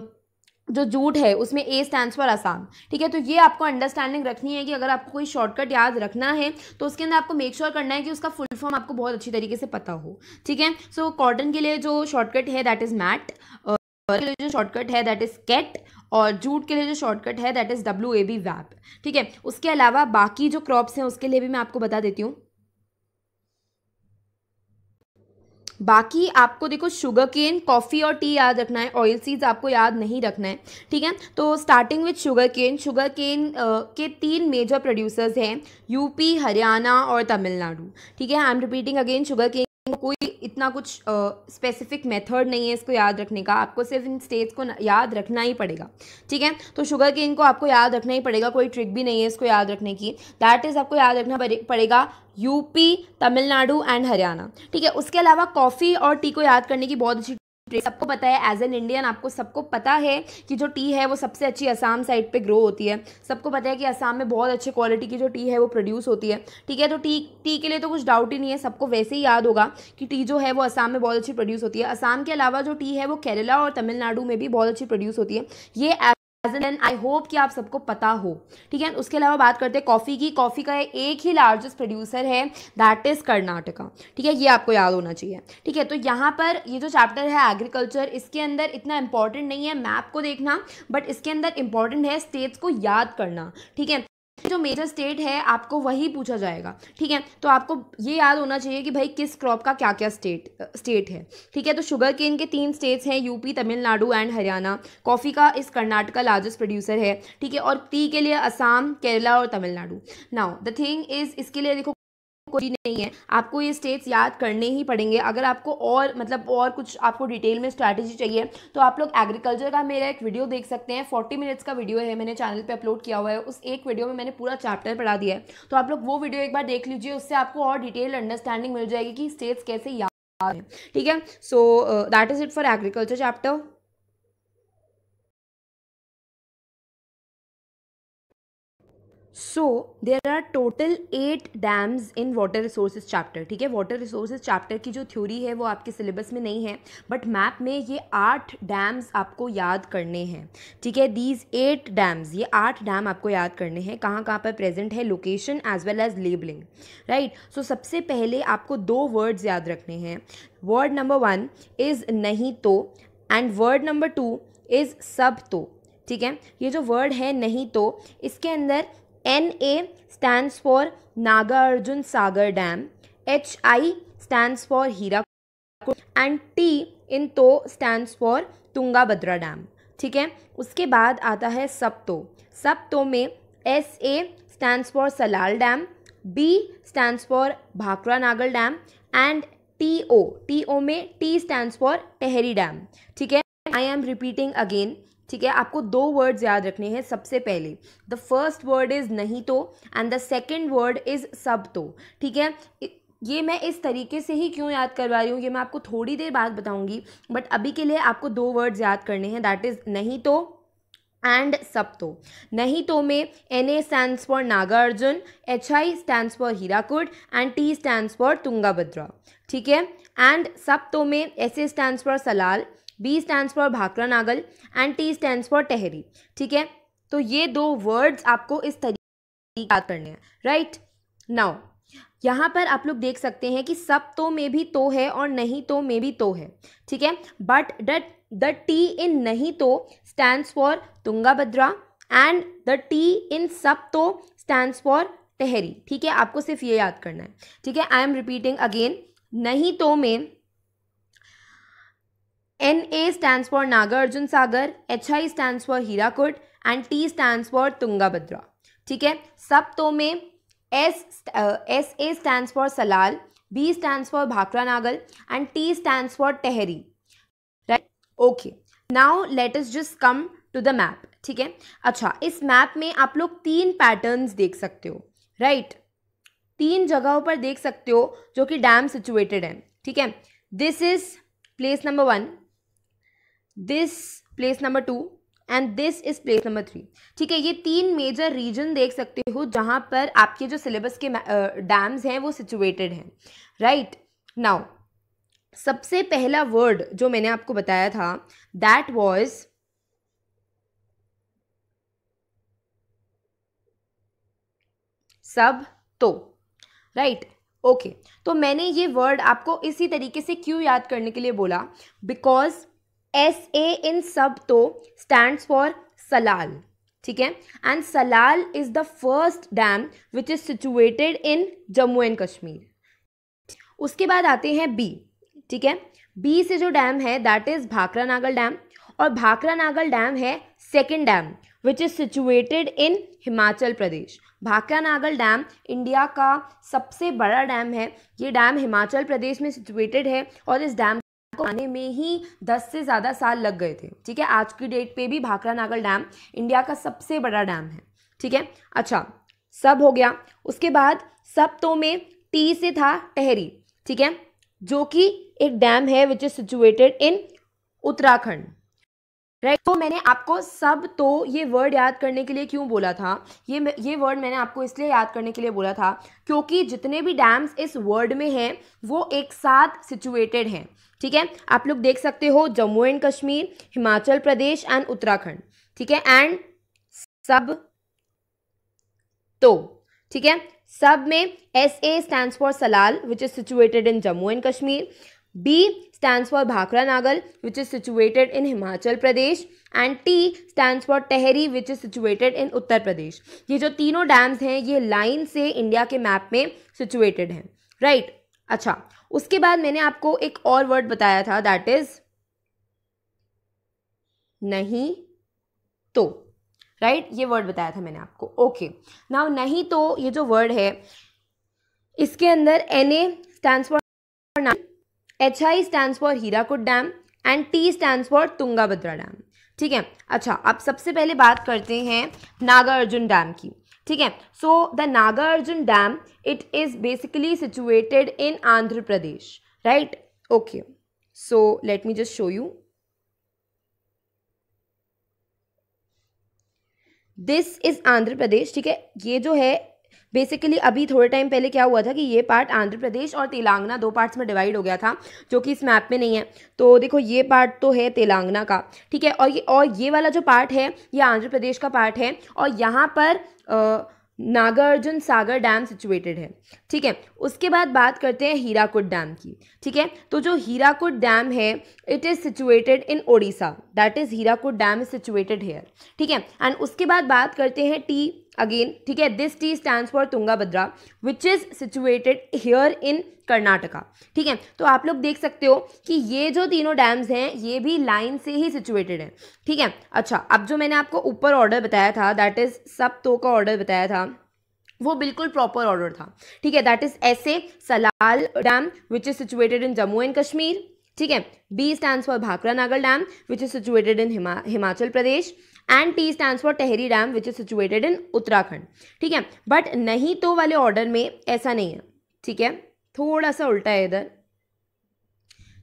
जो जूट है उसमें ए स्टैंड फॉर आसाम ठीक है तो ये आपको अंडरस्टैंडिंग रखनी है कि अगर आपको कोई शॉर्टकट याद रखना है तो उसके अंदर आपको मेक श्योर sure करना है कि उसका फुल फॉर्म आपको बहुत अच्छी तरीके से पता हो ठीक है सो कॉटन के लिए जो शॉर्टकट है दैट इज़ मैट के लिए जो शॉर्टकट है दैट इज़ कैट और जूट के लिए जो शॉर्टकट है that is W A B wab ठीक है उसके अलावा बाकी जो क्रॉप्स हैं उसके लिए भी मैं आपको बता देती हूँ बाकी आपको देखो शुगर केन कॉफ़ी और टी याद रखना है ऑयल सीड्स आपको याद नहीं रखना है ठीक है तो starting with sugar cane sugar cane के तीन मेजर प्रोड्यूसर्स हैं यूपी हरियाणा और तमिलनाडु ठीक है I am repeating again sugar cane कोई इतना कुछ स्पेसिफिक मेथड नहीं है इसको याद रखने का आपको सिर्फ इन स्टेट्स को याद रखना ही पड़ेगा ठीक है तो शुगर केन को आपको याद रखना ही पड़ेगा कोई ट्रिक भी नहीं है इसको याद रखने की दैट इज़ आपको याद रखना पड़ेगा यूपी तमिलनाडु एंड हरियाणा ठीक है उसके अलावा कॉफ़ी और टी को याद करने की बहुत अच्छी सबको पता है एज एन इंडियन आपको सबको पता है कि जो टी है वो सबसे अच्छी असम साइड पे ग्रो होती है सबको पता है कि असम में बहुत अच्छे क्वालिटी की जो टी है वो प्रोड्यूस होती है ठीक है तो टी टी के लिए तो कुछ डाउट ही नहीं है सबको वैसे ही याद होगा कि टी जो है वो असम में बहुत अच्छी प्रोड्यूस होती है असम के अलावा जो टी है वो केरला और तमिलनाडु में भी बहुत अच्छी प्रोड्यूस होती है ये एज एन आई होप कि आप सबको पता हो ठीक है उसके अलावा बात करते हैं कॉफ़ी की कॉफ़ी का एक ही लार्जेस्ट प्रोड्यूसर है दैट इज़ कर्नाटका ठीक है ये आपको याद होना चाहिए ठीक है तो यहाँ पर ये जो चैप्टर है एग्रीकल्चर इसके अंदर इतना इंपॉर्टेंट नहीं है मैप को देखना बट इसके अंदर इंपॉर्टेंट है स्टेट्स को याद करना ठीक है जो मेजर स्टेट है आपको वही पूछा जाएगा ठीक है तो आपको ये याद होना चाहिए कि भाई किस क्रॉप का क्या क्या स्टेट स्टेट है ठीक है तो शुगर केन के तीन स्टेट्स हैं UP Tamil Nadu and Haryana coffee का इस कर्नाटका लार्जेस्ट प्रोड्यूसर है ठीक है और टी के लिए असम केरला और Tamil Nadu now the thing is इसके लिए देखो कोई नहीं है आपको ये स्टेप्स याद करने ही पड़ेंगे अगर आपको और मतलब और कुछ आपको डिटेल में स्ट्रैटेजी चाहिए तो आप लोग एग्रीकल्चर का मेरा एक वीडियो देख सकते हैं फोर्टी मिनट्स का वीडियो है मैंने चैनल पर अपलोड किया हुआ है उस एक वीडियो में मैंने पूरा चैप्टर पढ़ा दिया है तो आप लोग वो वीडियो एक बार देख लीजिए उससे आपको और डिटेल अंडरस्टैंडिंग मिल जाएगी कि स्टेट्स कैसे याद ठीक है so that is it for agriculture chapter so there are total eight dams in water resources chapter ठीक है वाटर रिसोर्सेज चैप्टर की जो थ्योरी है वो आपके सिलेबस में नहीं है बट मैप में ये आठ डैम्स आपको याद करने हैं ठीक है दीज एट डैम्स ये आठ डैम आपको याद करने हैं कहाँ कहाँ पर प्रेजेंट है location as well as labelling right so सबसे पहले आपको दो वर्ड्स याद रखने हैं वर्ड नंबर वन इज़ नहीं तो and word number two is सब तो ठीक है ये जो वर्ड है नहीं तो इसके अंदर N A stand for Naga Arjun Sagar dam H I stand for Hira and T in तो स्टैंड फॉर तुंगाभद्रा डैम ठीक है उसके बाद आता है सप्तो सप्तो में S A stand for Salal dam B stand for Bhakra Nangal dam and T O T O में T stand for Tehri dam ठीक है आई एम रिपीटिंग अगेन ठीक है आपको दो वर्ड्स याद रखने हैं सबसे पहले द फर्स्ट वर्ड इज़ नहीं तो and the second word is सब तो ठीक है ये मैं इस तरीके से ही क्यों याद करवा रही हूँ ये मैं आपको थोड़ी देर बाद बताऊँगी बट अभी के लिए आपको दो वर्ड्स याद करने हैं दैट इज़ नहीं तो एंड सब तो नहीं तो में N A stands for Nagarjun H I stands for Hirakud and T stands for Tungabhadra ठीक है एंड सब तो में S A stands for Salal B stands for Bhakra Nangal and T stands for Tehri ठीक है तो ये दो वर्ड्स आपको इस तरीके याद करने हैं राइट नाउ यहाँ पर आप लोग देख सकते हैं कि सब तो में भी तो है और नहीं तो में भी तो है ठीक है but the the T in नहीं तो stands for Tungabhadra and the T in सब तो स्टैंड्स फॉर टहरी ठीक है आपको सिर्फ ये याद करना है ठीक है आई एम रिपीटिंग अगेन नहीं तो में N A stand for Nagarjun Sagar H I stand for Hirakud and T stand for Tungabhadra ठीक है सब तो में S S A stand for Salal B stand for Bhakra Nangal and T stand for Tehri right okay now let is just come to the map ठीक है अच्छा इस map में आप लोग तीन पैटर्न देख सकते हो राइट right? तीन जगहों पर देख सकते हो जो कि डैम सिचुएटेड है ठीक है this is place number one this place number two and this is place number three ठीक है ये तीन मेजर रीजन देख सकते हो जहाँ पर आपके जो सिलेबस के डैम्स uh, हैं वो सिचुएटेड हैं राइट नाउ सबसे पहला वर्ड जो मैंने आपको बताया था दैट वॉज सब तो राइट right. Okay okay. तो मैंने ये वर्ड आपको इसी तरीके से क्यों याद करने के लिए बोला बिकॉज एस ए इन सब तो स्टैंड फॉर सलाल ठीक है and Salal is the first dam which is situated in Jammu and Kashmir उसके बाद आते हैं बी ठीक है बी से जो डैम है that is Bhakra Nangal dam और भाकरा नागल डैम है second dam which is situated in Himachal Pradesh Bhakra Nangal dam India का सबसे बड़ा डैम है ये डैम हिमाचल प्रदेश में सिचुएटेड है और इस डैम को आने में ही दस से ज़्यादा साल लग गए थे ठीक है आज की डेट पे भी भाखरा नागल डैम इंडिया का सबसे बड़ा डैम है ठीक है अच्छा सब हो गया उसके बाद सब तो में टी से था टहरी ठीक है जो कि एक डैम है which is situated in Uttarakhand right right? तो मैंने आपको सब तो ये वर्ड याद करने के लिए क्यों बोला था ये ये वर्ड मैंने आपको इसलिए याद करने के लिए बोला था क्योंकि जितने भी डैम्स इस वर्ड में हैं वो एक साथ सिचुएटेड हैं ठीक है आप लोग देख सकते हो जम्मू एंड कश्मीर हिमाचल प्रदेश एंड उत्तराखंड ठीक है एंड सब तो ठीक है सब में S A stand for Salal which is situated in Jammu and Kashmir B stands for Bhakra Nagal, which is situated in Himachal Pradesh, and T stands for Tehri, which is situated in Uttar Pradesh. ये जो तीनों dams हैं ये line से India के map में situated हैं right? अच्छा उसके बाद मैंने आपको एक और word बताया था that is नहीं तो राइट right? ये वर्ड बताया था मैंने आपको ओके okay. नाउ नहीं तो ये जो वर्ड है इसके अंदर N A stand for H I stand for Hirakud dam and T stand for Tungabhadra dam ठीक है अच्छा अब सबसे पहले बात करते हैं नागार्जुन डैम की ठीक है so the Nagarjun dam it is basically situated in Andhra Pradesh right okay so let me just show you this is Andhra Pradesh ठीक है ये जो है बेसिकली अभी थोड़े टाइम पहले क्या हुआ था कि ये पार्ट आंध्र प्रदेश और तेलंगाना दो पार्ट्स में डिवाइड हो गया था जो कि इस मैप में नहीं है तो देखो ये पार्ट तो है तेलंगाना का ठीक है और ये और ये वाला जो पार्ट है ये आंध्र प्रदेश का पार्ट है और यहाँ पर नागार्जुन सागर डैम सिचुएटेड है ठीक है उसके बाद बात करते हैं हीराकुट डैम की ठीक है तो जो हीराकुट डैम है it is situated in Odisha that is Hirakud dam is situated here ठीक है एंड उसके बाद बात करते हैं टी अगेन ठीक है this T stand for Tungabhadra which is situated here in Karnataka ठीक है तो आप लोग देख सकते हो कि ये जो तीनों डैम्स हैं ये भी लाइन से ही सिचुएटेड है ठीक है अच्छा अब जो मैंने आपको ऊपर ऑर्डर बताया था दैट इज़ सब तो का ऑर्डर बताया था वो बिल्कुल प्रॉपर ऑर्डर था ठीक है दैट इज ऐसे Salal dam which is situated in Jammu and Kashmir ठीक है B stand for Bhakra Nangal dam which is situated in Hima Himachal Pradesh and T stand for Tehri dam which is situated in Uttarakhand ठीक है बट नहीं तो वाले ऑर्डर में ऐसा नहीं है ठीक है थोड़ा सा उल्टा है इधर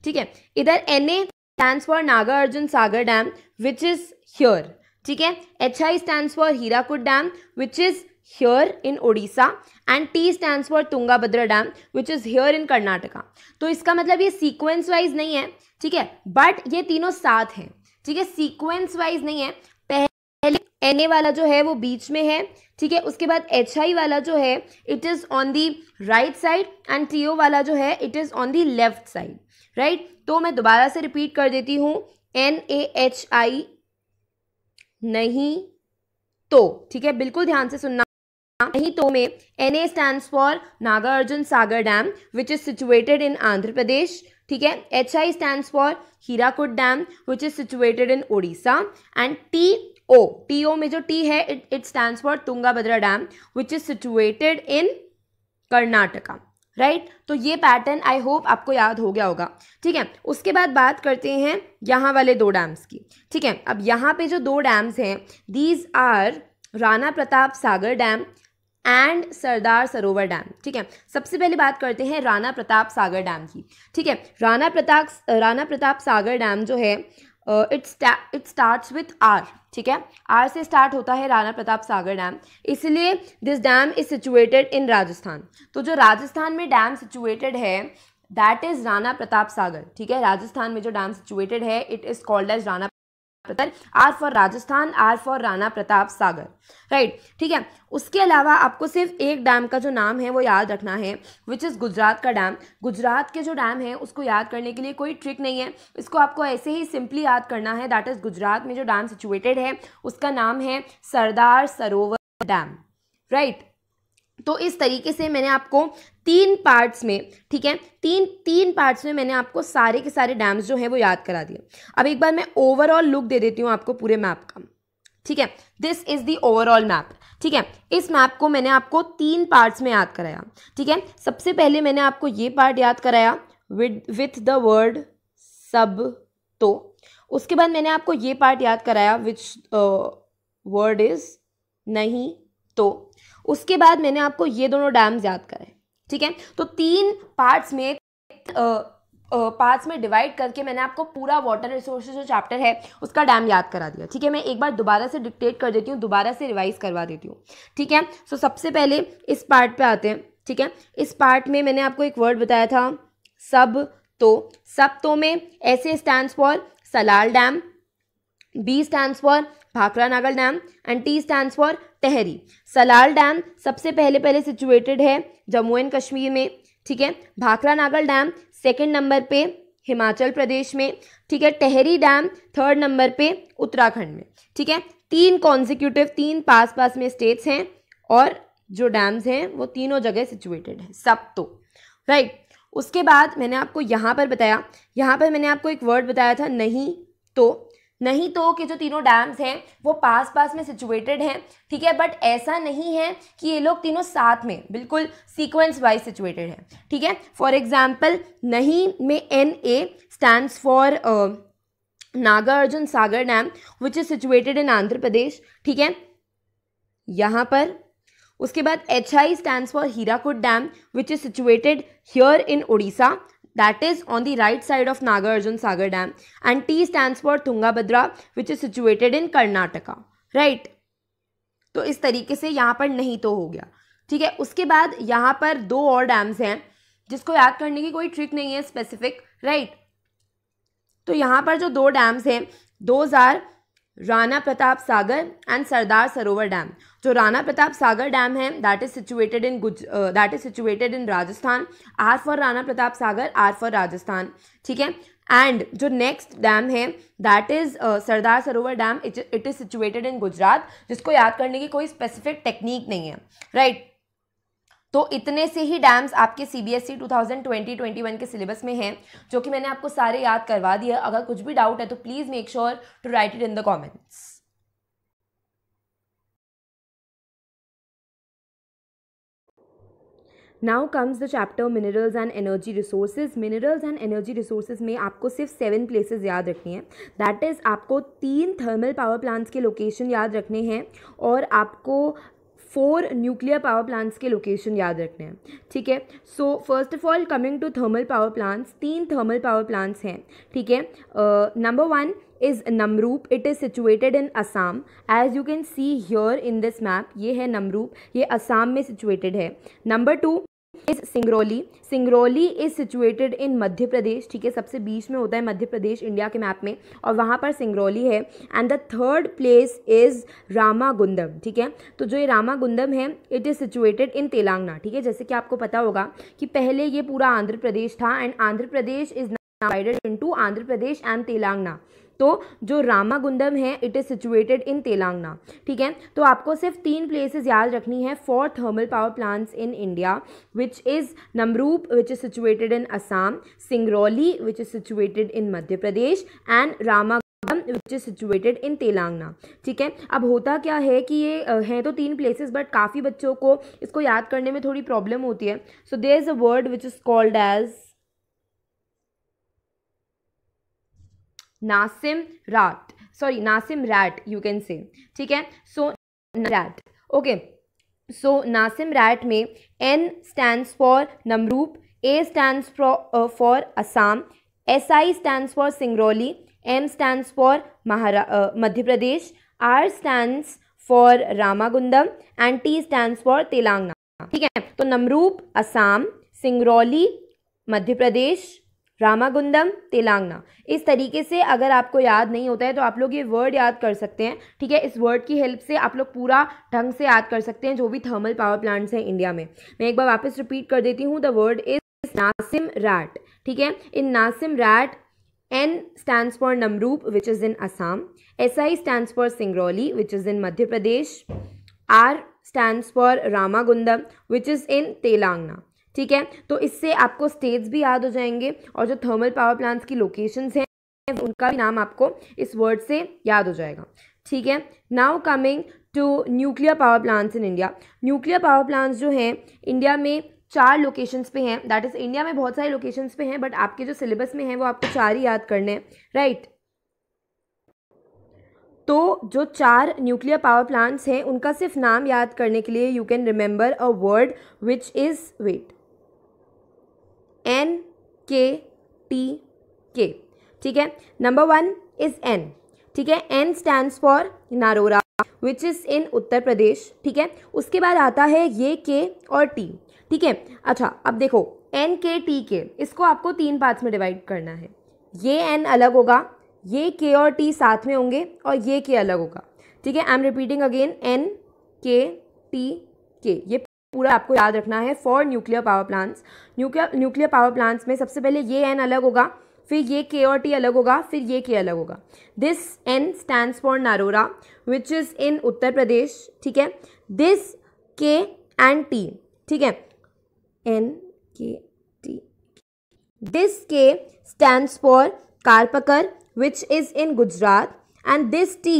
ठीक है इधर N A stand for Naga Arjun Sagar dam which is here ठीक है H I stand for Hirakud dam which is here in Odisha and T stands for Tungabhadra dam which is here in Karnataka. तो इसका मतलब ये sequence wise नहीं है ठीक है बट ये तीनों साथ हैं ठीक है सीक्वेंस वाइज नहीं है पहले एन ए वाला जो है वो बीच में है ठीक है उसके बाद एच आई वाला जो है it is on the right side and T O वाला जो है it is on the left side right तो मैं दोबारा से रिपीट कर देती हूँ एन ए एच आई नहीं तो ठीक है बिल्कुल ध्यान से सुनना नहीं तो में N A stand for Nagarjun Sagar dam which is situated in Andhra Pradesh ठीक है H I stand for Hirakud dam which is situated in Orissa and T O T O में जो टी है it it stand for Tungabhadra dam which is situated in Karnataka right right? तो ये pattern I hope आपको याद हो गया होगा ठीक है उसके बाद बात करते हैं यहाँ वाले दो डैम्स की ठीक है अब यहाँ पे जो दो डैम्स हैं these are Rana Pratap Sagar dam and Sardar Sarovar dam ठीक है सबसे पहले बात करते हैं राणा प्रताप सागर डैम की ठीक है राणा प्रताप राणा प्रताप सागर डैम जो है it's it starts with R ठीक है आर से स्टार्ट होता है राणा प्रताप सागर डैम इसलिए this dam is situated in Rajasthan तो जो राजस्थान में डैम सिचुएटेड है दैट इज़ राणा प्रताप सागर ठीक है राजस्थान में जो डैम सिचुएटेड है it is called as Rana Pratap R for Rajasthan R for Rana Pratap Sagar right right, ठीक है उसके अलावा आपको सिर्फ एक डैम का जो नाम है वो याद रखना है विच इज़ गुजरात का डैम गुजरात के जो डैम है उसको याद करने के लिए कोई ट्रिक नहीं है इसको आपको ऐसे ही सिंपली याद करना है दैट इज़ गुजरात में जो डैम सिचुएटेड है उसका नाम है सरदार सरोवर डैम राइट right. तो इस तरीके से मैंने आपको तीन पार्ट्स में ठीक है तीन तीन पार्ट्स में मैंने आपको सारे के सारे डैम्स जो हैं वो याद करा दिए अब एक बार मैं ओवरऑल लुक दे देती हूँ आपको पूरे मैप का ठीक है this is the overall map ठीक है इस मैप को मैंने आपको तीन पार्ट्स में याद कराया ठीक है सबसे पहले मैंने आपको ये पार्ट याद कराया विद विथ द वर्ड सब तो उसके बाद मैंने आपको ये पार्ट याद कराया विच वर्ड इज़ नहीं तो उसके बाद मैंने आपको ये दोनों डैम्स याद कराए ठीक है तो तीन पार्ट्स में पार्ट्स में डिवाइड करके मैंने आपको पूरा वाटर रिसोर्सेज जो चैप्टर है उसका डैम याद करा दिया ठीक है मैं एक बार दोबारा से डिक्टेट कर देती हूँ दोबारा से रिवाइज करवा देती हूँ ठीक है सो so, सबसे पहले इस पार्ट पे आते हैं ठीक है इस पार्ट में मैंने आपको एक वर्ड बताया था सब तो सब तो में ऐसे stand for Salal dam B stand for Bhakra Nangal dam and T stand for Tehri Salal dam सबसे पहले पहले सिचुएटेड है जम्मू एंड कश्मीर में ठीक है Bhakra Nangal dam second number पे हिमाचल प्रदेश में ठीक है टहरी डैम थर्ड नंबर पे उत्तराखंड में ठीक है तीन कॉन्जिक्यूटिव तीन पास पास में स्टेट्स हैं और जो डैम्स हैं वो तीनों जगह सिचुएटेड हैं सब तो राइट right. उसके बाद मैंने आपको यहाँ पर बताया यहाँ पर मैंने आपको एक वर्ड बताया था नहीं तो नहीं तो कि जो तीनों डैम्स हैं वो पास पास में सिचुएटेड हैं ठीक है बट ऐसा नहीं है कि ये लोग तीनों साथ में बिल्कुल सीक्वेंस वाइज सिचुएटेड हैं ठीक है फॉर एग्जाम्पल नहीं में N A stand for Naga Arjun Sagar dam which is situated in Andhra Pradesh ठीक है यहाँ पर उसके बाद H I stand for Hirakud dam which is situated here in Orissa that is on the right side of Nagarjun Sagar Dam and T stands for Tungabhadra which is situated in Karnataka right तो इस तरीके से यहाँ पर नहीं तो हो गया ठीक है उसके बाद यहाँ पर दो और डैम्स हैं जिसको याद करने की कोई ट्रिक नहीं है स्पेसिफिक राइट तो यहाँ पर जो दो डैम्स हैं दो are Rana Pratap Sagar and Sardar Sarovar dam जो राणा प्रताप सागर डैम है that is situated in Guj that is situated in Rajasthan R for Rana Pratap Sagar R for Rajasthan ठीक है एंड जो नेक्स्ट डैम है that is Sardar Sarovar dam it is situated in Gujarat जिसको याद करने की कोई स्पेसिफिक टेक्निक नहीं है राइट तो इतने से ही डैम्स आपके C B S E two thousand twenty twenty one के सिलेबस में हैं जो कि मैंने आपको सारे याद करवा दिए अगर कुछ भी डाउट है तो please make sure to write it in the comments now comes the chapter minerals and energy resources minerals and energy resources में आपको सिर्फ सेवन प्लेसेज याद रखनी है दैट इज़ आपको तीन थर्मल पावर प्लांट्स के लोकेशन याद रखने हैं और आपको फोर न्यूक्लियर पावर प्लांट्स के लोकेशन याद रखने हैं ठीक है so first of all coming to thermal power plants तीन थर्मल पावर प्लांट्स हैं ठीक है number one is Namrup it is situated in Assam as you can see here in this map ये है नमरूप ये असम में सिचुएटेड है number two is Singrauli Singrauli is situated in Madhya Pradesh ठीक है सबसे बीच में होता है मध्य प्रदेश इंडिया के मैप में और वहाँ पर सिंगरौली है and the third place is Ramagundam ठीक है तो जो ये रामागुंदम है it is situated in Telangana ठीक है जैसे कि आपको पता होगा कि पहले ये पूरा आंध्र प्रदेश था and Andhra Pradesh is divided to Andhra Pradesh and Telangana तो जो रामागुंडम है it is situated in Telangana ठीक है तो आपको सिर्फ तीन प्लेसेस याद रखनी है for thermal power plants in India which is Namrup which is situated in Assam Singrauli which is situated in Madhya Pradesh and Rama which is situated in Telangana ठीक है अब होता क्या है कि ये हैं तो तीन प्लेसेस बट काफ़ी बच्चों को इसको याद करने में थोड़ी प्रॉब्लम होती है so there is a word which is called as Nasim रात sorry Nasim rat you can say ठीक है so rat okay so Nasim rat में N stands for Namrup A stands for Assam S I stands for Singrauli M stands for महारा Madhya Pradesh R stands for Ramagundam and T stands for Telangana ठीक है तो नमरूप असम सिंगरौली मध्य प्रदेश रामागुंदम तेलंगाना इस तरीके से अगर आपको याद नहीं होता है तो आप लोग ये वर्ड याद कर सकते हैं ठीक है इस वर्ड की हेल्प से आप लोग पूरा ढंग से याद कर सकते हैं जो भी थर्मल पावर प्लांट्स हैं इंडिया में मैं एक बार वापस रिपीट कर देती हूँ the word is Nasim rat ठीक है in Nasim rat stand for Namrup which is in in S I stand for Singrauli which is in Madhya Pradesh R stand for Ramagundam which is in Telangana ठीक है तो इससे आपको स्टेट्स भी याद हो जाएंगे और जो थर्मल पावर प्लांट्स की लोकेशंस हैं उनका भी नाम आपको इस वर्ड से याद हो जाएगा ठीक है now coming to nuclear power plants in India nuclear power plants जो हैं इंडिया में चार लोकेशंस पे हैं दैट इज़ इंडिया में बहुत सारे लोकेशंस पे हैं बट आपके जो सिलेबस में हैं वो आपको चार ही याद करने हैं राइट right? तो जो चार न्यूक्लियर पावर प्लांट्स हैं उनका सिर्फ नाम याद करने के लिए you can remember a word which is wait N K T K ठीक है नंबर वन इज एन ठीक है N stand for Narora which is in Uttar Pradesh ठीक है उसके बाद आता है ये के और टी ठीक है अच्छा अब देखो एन के टी के इसको आपको तीन पार्ट्स में डिवाइड करना है ये एन अलग होगा ये के और टी साथ में होंगे और ये के अलग होगा ठीक है I am repeating again N K T K ये पूरा आपको याद रखना है for nuclear power plants nuclear nuclear power plants में सबसे पहले ये एन अलग होगा फिर ये के और टी अलग होगा फिर ये के अलग होगा this N stand for Narora which is in Uttar Pradesh ठीक है दिस के एंड टी ठीक है N K T this K stand for Kakrapar which is in Gujarat and this T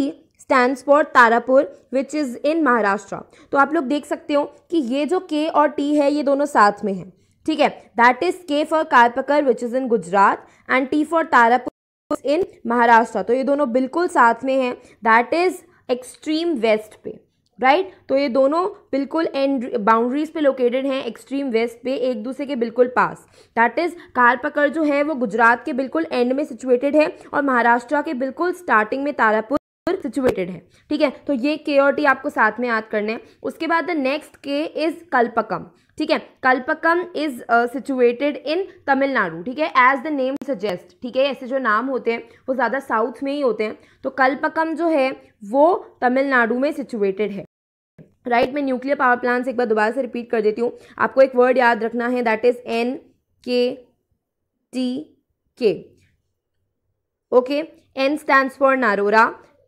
stand for Tarapur which is in Maharashtra तो आप लोग देख सकते हो कि ये जो के और टी है ये दोनों साथ में है ठीक है that is K for Kakrapar which is in Gujarat and T for Tarapur in Maharashtra तो ये दोनों बिल्कुल साथ में है दैट इज़ एक्सट्रीम वेस्ट पे राइट right? तो ये दोनों बिल्कुल एंड बाउंड्रीज पे लोकेटेड हैं एक्सट्रीम वेस्ट पे एक दूसरे के बिल्कुल पास दैट इज़ कारपकर जो है वो गुजरात के बिल्कुल एंड में सिचुएटेड है और महाराष्ट्र के बिल्कुल स्टार्टिंग में तारापुर पर सिचुएटेड है ठीक है तो ये के और टी आपको साथ में याद करने हैं उसके बाद the next K is Kalpakkam ठीक है Kalpakkam is situated in Tamil Nadu ठीक है एज द नेम सजेस्ट ठीक है ऐसे जो नाम होते हैं वो ज़्यादा साउथ में ही होते हैं तो कल्पकम जो है वो तमिलनाडु में सिचुएटेड है राइट right, मैं न्यूक्लियर पावर प्लांट्स एक बार दोबारा से रिपीट कर देती हूँ आपको एक वर्ड याद रखना है that is N K T K okay N stands for Narora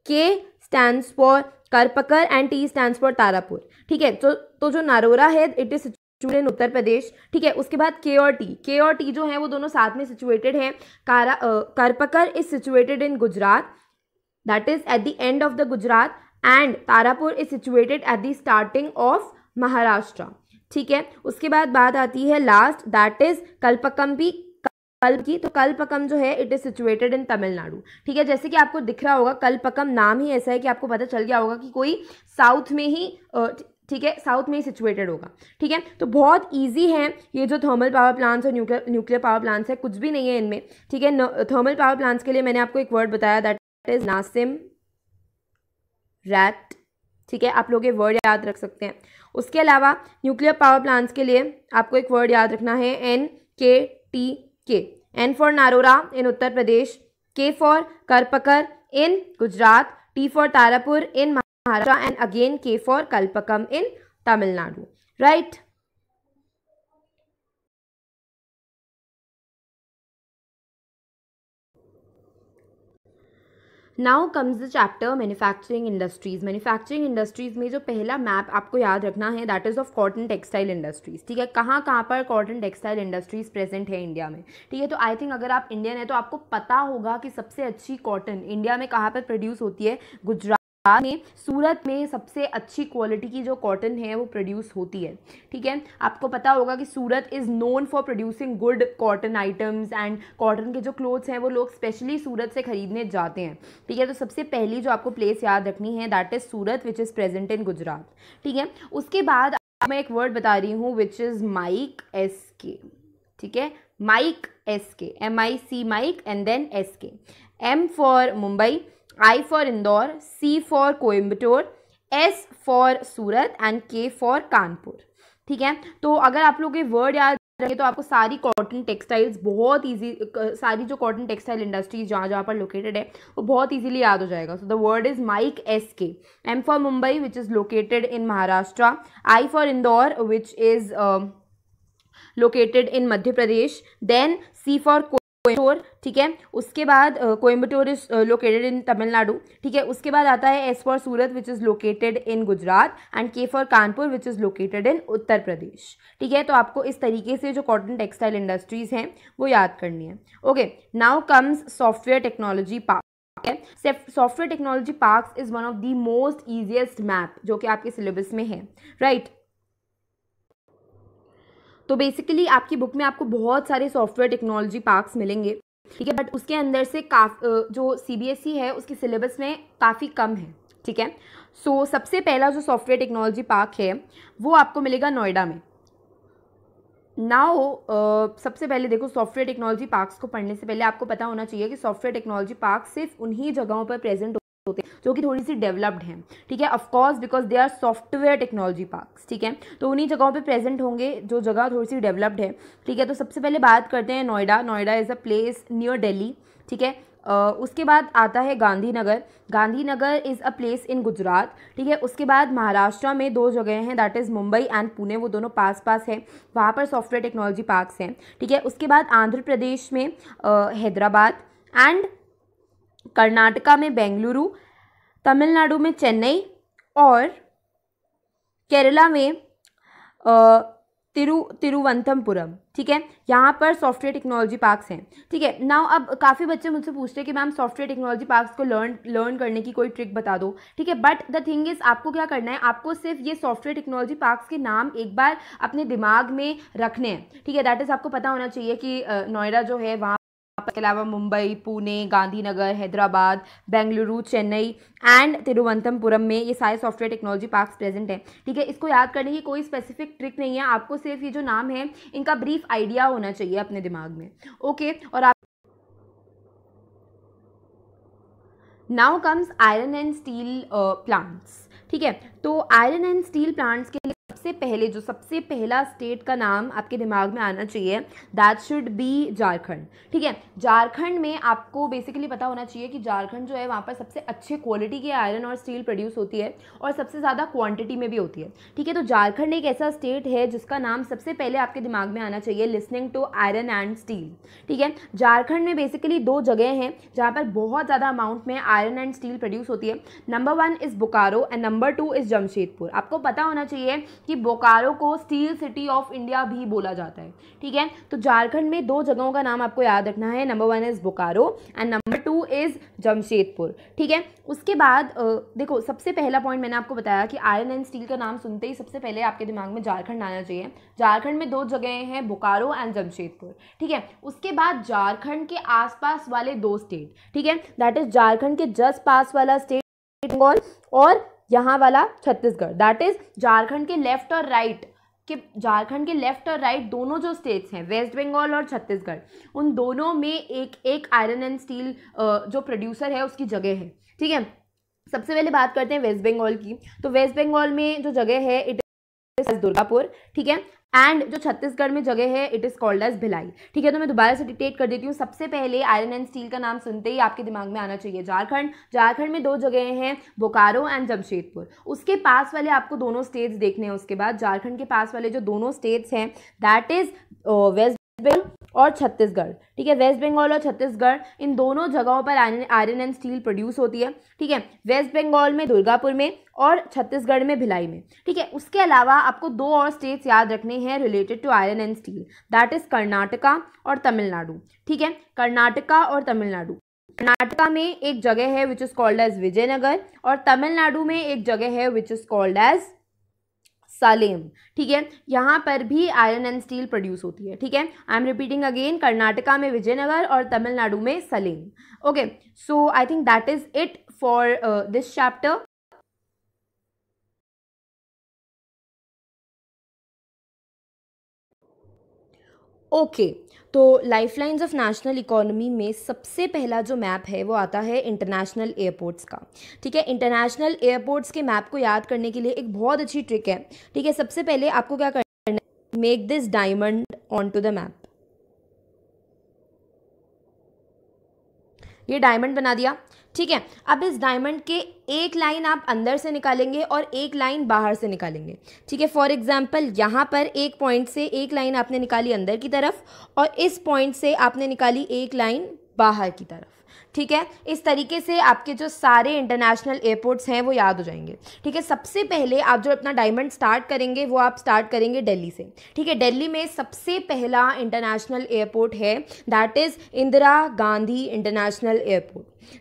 K stands for Kakrapar and T stand for Tarapur ठीक है तो तो जो नारोरा है it is situated Uttar Pradesh ठीक है उसके बाद के और टी के और टी जो है वो दोनों साथ में सिचुएटेड हैं Kakrapar is situated in Gujarat that is at the end of the Gujarat and Tarapur is situated at the starting of Maharashtra ठीक है उसके बाद बात आती है लास्ट दैट इज कल्पकम्पी कल्प की तो कल्पकम जो है it is situated in Tamil Nadu ठीक है जैसे कि आपको दिख रहा होगा कल्पकम नाम ही ऐसा है कि आपको पता चल गया होगा कि कोई साउथ में ही ठीक है साउथ में ही सिचुएटेड होगा ठीक है तो बहुत ईजी है ये जो थर्मल पावर प्लांट्स और न्यूक्लियर न्यूक्लियर पावर प्लांट्स है कुछ भी नहीं है इनमें ठीक है थर्मल पावर प्लांट्स के लिए मैंने आपको एक वर्ड बताया दैट इज़ नासिम रैट ठीक है आप लोग ये वर्ड याद रख सकते हैं उसके अलावा न्यूक्लियर पावर प्लांट्स के लिए आपको एक वर्ड याद रखना है एन के टी के N for नारोरा in Uttar Pradesh K for Kakrapar in Gujarat T for Tarapur in Maharashtra and again K for Kalpakkam in Tamil Nadu right now comes the chapter manufacturing industries manufacturing industries में जो पहला मैप आपको याद रखना है that is of cotton textile industries ठीक है कहाँ कहाँ पर कॉटन टेक्सटाइल इंडस्ट्रीज़ प्रेजेंट है इंडिया में ठीक है तो आई थिंक अगर आप इंडियन है तो आपको पता होगा कि सबसे अच्छी कॉटन इंडिया में कहाँ पर प्रोड्यूस होती है गुजरात बाद में सूरत में सबसे अच्छी क्वालिटी की जो कॉटन है वो प्रोड्यूस होती है ठीक है आपको पता होगा कि Surat is known for producing good cotton items and cotton के जो क्लोथ्स हैं वो लोग स्पेशली सूरत से खरीदने जाते हैं ठीक है तो सबसे पहली जो आपको प्लेस याद रखनी है that is Surat which is present in Gujarat ठीक है उसके बाद मैं एक वर्ड बता रही हूँ which is mike S K ठीक है mike S K M I C mike and then S K M for Mumbai I for Indore C for Coimbatore S for Surat and K for Kanpur ठीक है तो अगर आप लोग ये वर्ड याद रखें तो आपको सारी कॉटन टेक्सटाइल्स बहुत ईजी सारी जो कॉटन टेक्सटाइल इंडस्ट्रीज जहाँ जहाँ पर लोकेटेड है वो बहुत ईजीली याद हो जाएगा so the word is mike S K M for Mumbai which is located in Maharashtra I for Indore which is located in Madhya Pradesh then C for Coimbatore ठीक है उसके बाद Coimbatore is located in Tamil Nadu ठीक है उसके बाद आता है S for Surat which is located in Gujarat and K for Kanpur which is located in Uttar Pradesh ठीक है तो आपको इस तरीके से जो कॉटन टेक्सटाइल इंडस्ट्रीज़ हैं वो याद करनी है okay now comes software technology park software technology parks is one of the most easiest map जो कि आपके सिलेबस में है राइट right? तो बेसिकली आपकी बुक में आपको बहुत सारे सॉफ्टवेयर टेक्नोलॉजी पार्क्स मिलेंगे ठीक है बट उसके अंदर से काफ जो सी e है उसके सिलेबस में काफ़ी कम है ठीक है सो so, सबसे पहला जो सॉफ्टवेयर टेक्नोलॉजी पार्क है वो आपको मिलेगा नोएडा में ना uh, सबसे पहले देखो सॉफ्टवेयर टेक्नोलॉजी पार्क्स को पढ़ने से पहले आपको पता होना चाहिए कि सॉफ्टवेयर टेक्नोलॉजी पार्क सिर्फ उन्हीं जगहों पर प्रेजेंट होते हैं जो कि थोड़ी सी डेवलप्ड हैं ठीक है of course because they are software technology park ठीक है तो उन्हीं जगहों पर प्रेजेंट होंगे जो जगह थोड़ी सी डेवलप्ड है ठीक है तो सबसे पहले बात करते हैं Noida Noida is a place near Delhi ठीक है Uh, उसके बाद आता है Gandhinagar Gandhinagar is a place in Gujarat ठीक है उसके बाद महाराष्ट्र में दो जगह हैं that is Mumbai and Pune वो दोनों पास पास है वहाँ पर सॉफ्टवेयर टेक्नोलॉजी पार्क्स हैं ठीक है उसके बाद आंध्र प्रदेश में uh, हैदराबाद एंड कर्नाटका में बेंगलुरु तमिलनाडु में चेन्नई और केरला में तिरु तिरुवंतमपुरम ठीक है यहाँ पर सॉफ्टवेयर टेक्नोलॉजी पार्क्स हैं ठीक है नाउ अब काफ़ी बच्चे मुझसे पूछते हैं कि मैम सॉफ्टवेयर टेक्नोलॉजी पार्क्स को लर्न लर्न करने की कोई ट्रिक बता दो ठीक है बट द थिंग इज़ आपको क्या करना है आपको सिर्फ ये सॉफ्टवेयर टेक्नोलॉजी पार्क्स के नाम एक बार अपने दिमाग में रखने हैं ठीक है दैट इज़ आपको पता होना चाहिए कि नोएडा जो है वहाँ के अलावा मुंबई पुणे गांधीनगर हैदराबाद बेंगलुरु चेन्नई एंड तिरुवनंतपुरम में ये सारे सॉफ्टवेयर टेक्नोलॉजी पार्क्स प्रेजेंट हैं ठीक है इसको याद करने की कोई स्पेसिफिक ट्रिक नहीं है आपको सिर्फ ये जो नाम है इनका ब्रीफ आइडिया होना चाहिए अपने दिमाग में ओके और आप now comes iron and steel plants ठीक है तो आयरन एंड स्टील प्लांट्स के लिए सबसे पहले जो सबसे पहला स्टेट का नाम आपके दिमाग में आना चाहिए दैट शुड बी झारखंड ठीक है झारखंड में आपको बेसिकली पता होना चाहिए कि झारखंड जो है वहाँ पर सबसे अच्छे क्वालिटी की आयरन और स्टील प्रोड्यूस होती है और सबसे ज़्यादा क्वांटिटी में भी होती है ठीक है तो झारखंड एक ऐसा स्टेट है जिसका नाम सबसे पहले आपके दिमाग में आना चाहिए listening to iron and steel ठीक है झारखंड में बेसिकली दो जगह हैं जहाँ पर बहुत ज़्यादा अमाउंट में आयरन एंड स्टील प्रोड्यूस होती है number one is Bokaro and number two is Jamshedpur आपको पता होना चाहिए कि बोकारो को स्टील सिटी ऑफ इंडिया भी बोला जाता है ठीक है तो झारखंड में दो जगहों का नाम आपको याद रखना है number one is Bokaro and number two is Jamshedpur ठीक है उसके बाद देखो सबसे पहला पॉइंट मैंने आपको बताया कि आयरन एंड स्टील का नाम सुनते ही सबसे पहले आपके दिमाग में झारखंड आना चाहिए झारखंड में दो जगह हैं बोकारो एंड जमशेदपुर ठीक है उसके बाद झारखंड के आसपास वाले दो स्टेट ठीक है दैट इज़ झारखंड के जस्ट पास वाला स्टेट बंगाल और यहाँ वाला छत्तीसगढ़ दैट इज झारखंड के लेफ्ट और राइट के झारखंड के लेफ्ट और राइट दोनों जो स्टेट्स हैं वेस्ट बंगाल और छत्तीसगढ़ उन दोनों में एक एक आयरन एंड स्टील जो प्रोड्यूसर है उसकी जगह है ठीक है सबसे पहले बात करते हैं वेस्ट बंगाल की तो वेस्ट बंगाल में जो जगह है इट इज दुर्गापुर ठीक है एंड जो छत्तीसगढ़ में जगह है it is called as Bhilai ठीक है तो मैं दोबारा से डिटेट कर देती हूँ सबसे पहले आयरन एंड स्टील का नाम सुनते ही आपके दिमाग में आना चाहिए झारखंड झारखंड में दो जगह हैं बोकारो एंड जमशेदपुर उसके पास वाले आपको दोनों स्टेट्स देखने हैं उसके बाद झारखंड के पास वाले जो दोनों स्टेट्स हैं दैट इज़ वेस्ट बंगाल और छत्तीसगढ़ ठीक है वेस्ट बंगाल और छत्तीसगढ़ इन दोनों जगहों पर आयरन एंड स्टील प्रोड्यूस होती है ठीक है वेस्ट बंगाल में दुर्गापुर में और छत्तीसगढ़ में भिलाई में ठीक है उसके अलावा आपको दो और स्टेट्स याद रखने हैं related to iron and steel that is Karnataka और तमिलनाडु ठीक है कर्नाटका और तमिलनाडु कर्नाटका में एक जगह है which is called as Vijayanagar और तमिलनाडु में एक जगह है which is called as Salem ठीक है यहाँ पर भी आयरन एंड स्टील प्रोड्यूस होती है ठीक है I am repeating again Karnataka में विजयनगर और तमिलनाडु में Salem okay so I think that is it for this chapter okay तो लाइफलाइंस ऑफ नेशनल इकोनॉमी में सबसे पहला जो मैप है वो आता है इंटरनेशनल एयरपोर्ट्स का ठीक है इंटरनेशनल एयरपोर्ट्स के मैप को याद करने के लिए एक बहुत अच्छी ट्रिक है ठीक है सबसे पहले आपको क्या करना है make this diamond on to the map ये डायमंड बना दिया ठीक है अब इस डायमंड के एक लाइन आप अंदर से निकालेंगे और एक लाइन बाहर से निकालेंगे ठीक है फॉर एग्जाम्पल यहाँ पर एक पॉइंट से एक लाइन आपने निकाली अंदर की तरफ और इस पॉइंट से आपने निकाली एक लाइन बाहर की तरफ ठीक है इस तरीके से आपके जो सारे इंटरनेशनल एयरपोर्ट्स हैं वो याद हो जाएंगे ठीक है सबसे पहले आप जो अपना डायमंड स्टार्ट करेंगे वो आप स्टार्ट करेंगे दिल्ली से ठीक है दिल्ली में सबसे पहला इंटरनेशनल एयरपोर्ट है that is Indira Gandhi international airport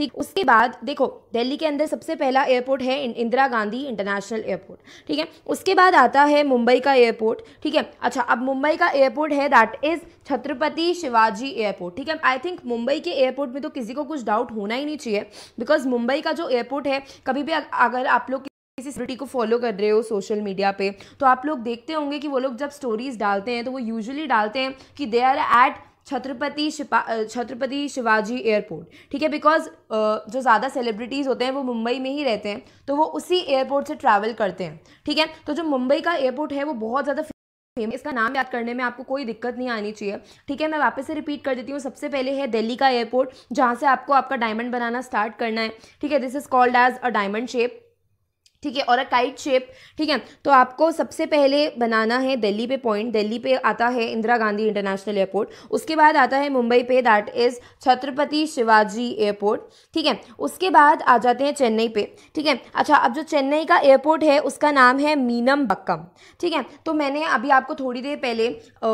ठीक उसके बाद देखो दिल्ली के अंदर सबसे पहला एयरपोर्ट है इंदिरा गांधी इंटरनेशनल एयरपोर्ट ठीक है उसके बाद आता है मुंबई का एयरपोर्ट ठीक है अच्छा अब मुंबई का एयरपोर्ट है that is Chhatrapati Shivaji airport ठीक है आई थिंक मुंबई के एयरपोर्ट में तो किसी को कुछ डाउट होना ही नहीं चाहिए बिकॉज मुंबई का जो एयरपोर्ट है कभी भी अगर आप लोग किसी को फॉलो कर रहे हो सोशल मीडिया पे तो आप लोग देखते होंगे कि वो लोग जब स्टोरीज डालते हैं तो वो यूजुअली डालते हैं कि दे आर एट छत्रपति शिपा छत्रपति शिवाजी एयरपोर्ट ठीक है बिकॉज जो ज़्यादा सेलिब्रिटीज़ होते हैं वो मुंबई में ही रहते हैं तो वो उसी एयरपोर्ट से ट्रैवल करते हैं ठीक है तो जो मुंबई का एयरपोर्ट है वो बहुत ज़्यादा फेमस इसका नाम याद करने में आपको कोई दिक्कत नहीं आनी चाहिए ठीक है मैं वापस से रिपीट कर देती हूँ सबसे पहले है दिल्ली का एयरपोर्ट जहाँ से आपको आपका डायमंड बनाना स्टार्ट करना है ठीक है this is called as a diamond shape ठीक है और अ काइट शेप ठीक है तो आपको सबसे पहले बनाना है दिल्ली पे पॉइंट दिल्ली पे आता है इंदिरा गांधी इंटरनेशनल एयरपोर्ट उसके बाद आता है मुंबई पे that is Chhatrapati Shivaji airport ठीक है उसके बाद आ जाते हैं चेन्नई पे ठीक है अच्छा अब जो चेन्नई का एयरपोर्ट है उसका नाम है मीनम बक्कम ठीक है तो मैंने अभी आपको थोड़ी देर पहले आ,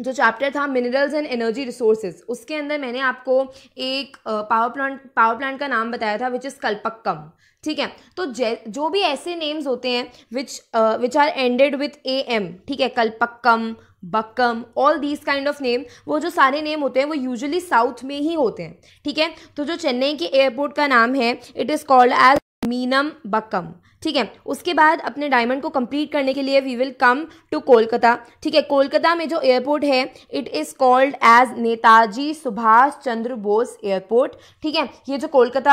जो चैप्टर था मिनरल्स एंड एनर्जी रिसोर्सेज उसके अंदर मैंने आपको एक पावर प्लांट पावर प्लांट का नाम बताया था विच इज़ कल्पक्कम ठीक है तो जो भी ऐसे नेम्स होते हैं which which are ended with A M ठीक है कल्पक्कम बक्कम all these kind of name वो जो सारे नेम होते हैं वो यूजुअली साउथ में ही होते हैं ठीक है तो जो चेन्नई के एयरपोर्ट का नाम है it is called as Meenambakkam ठीक है उसके बाद अपने डायमंड को कंप्लीट करने के लिए we will come to Kolkata ठीक है कोलकाता में जो एयरपोर्ट है it is called as Netaji Subhash Chandra Bose airport ठीक है ये जो कोलकाता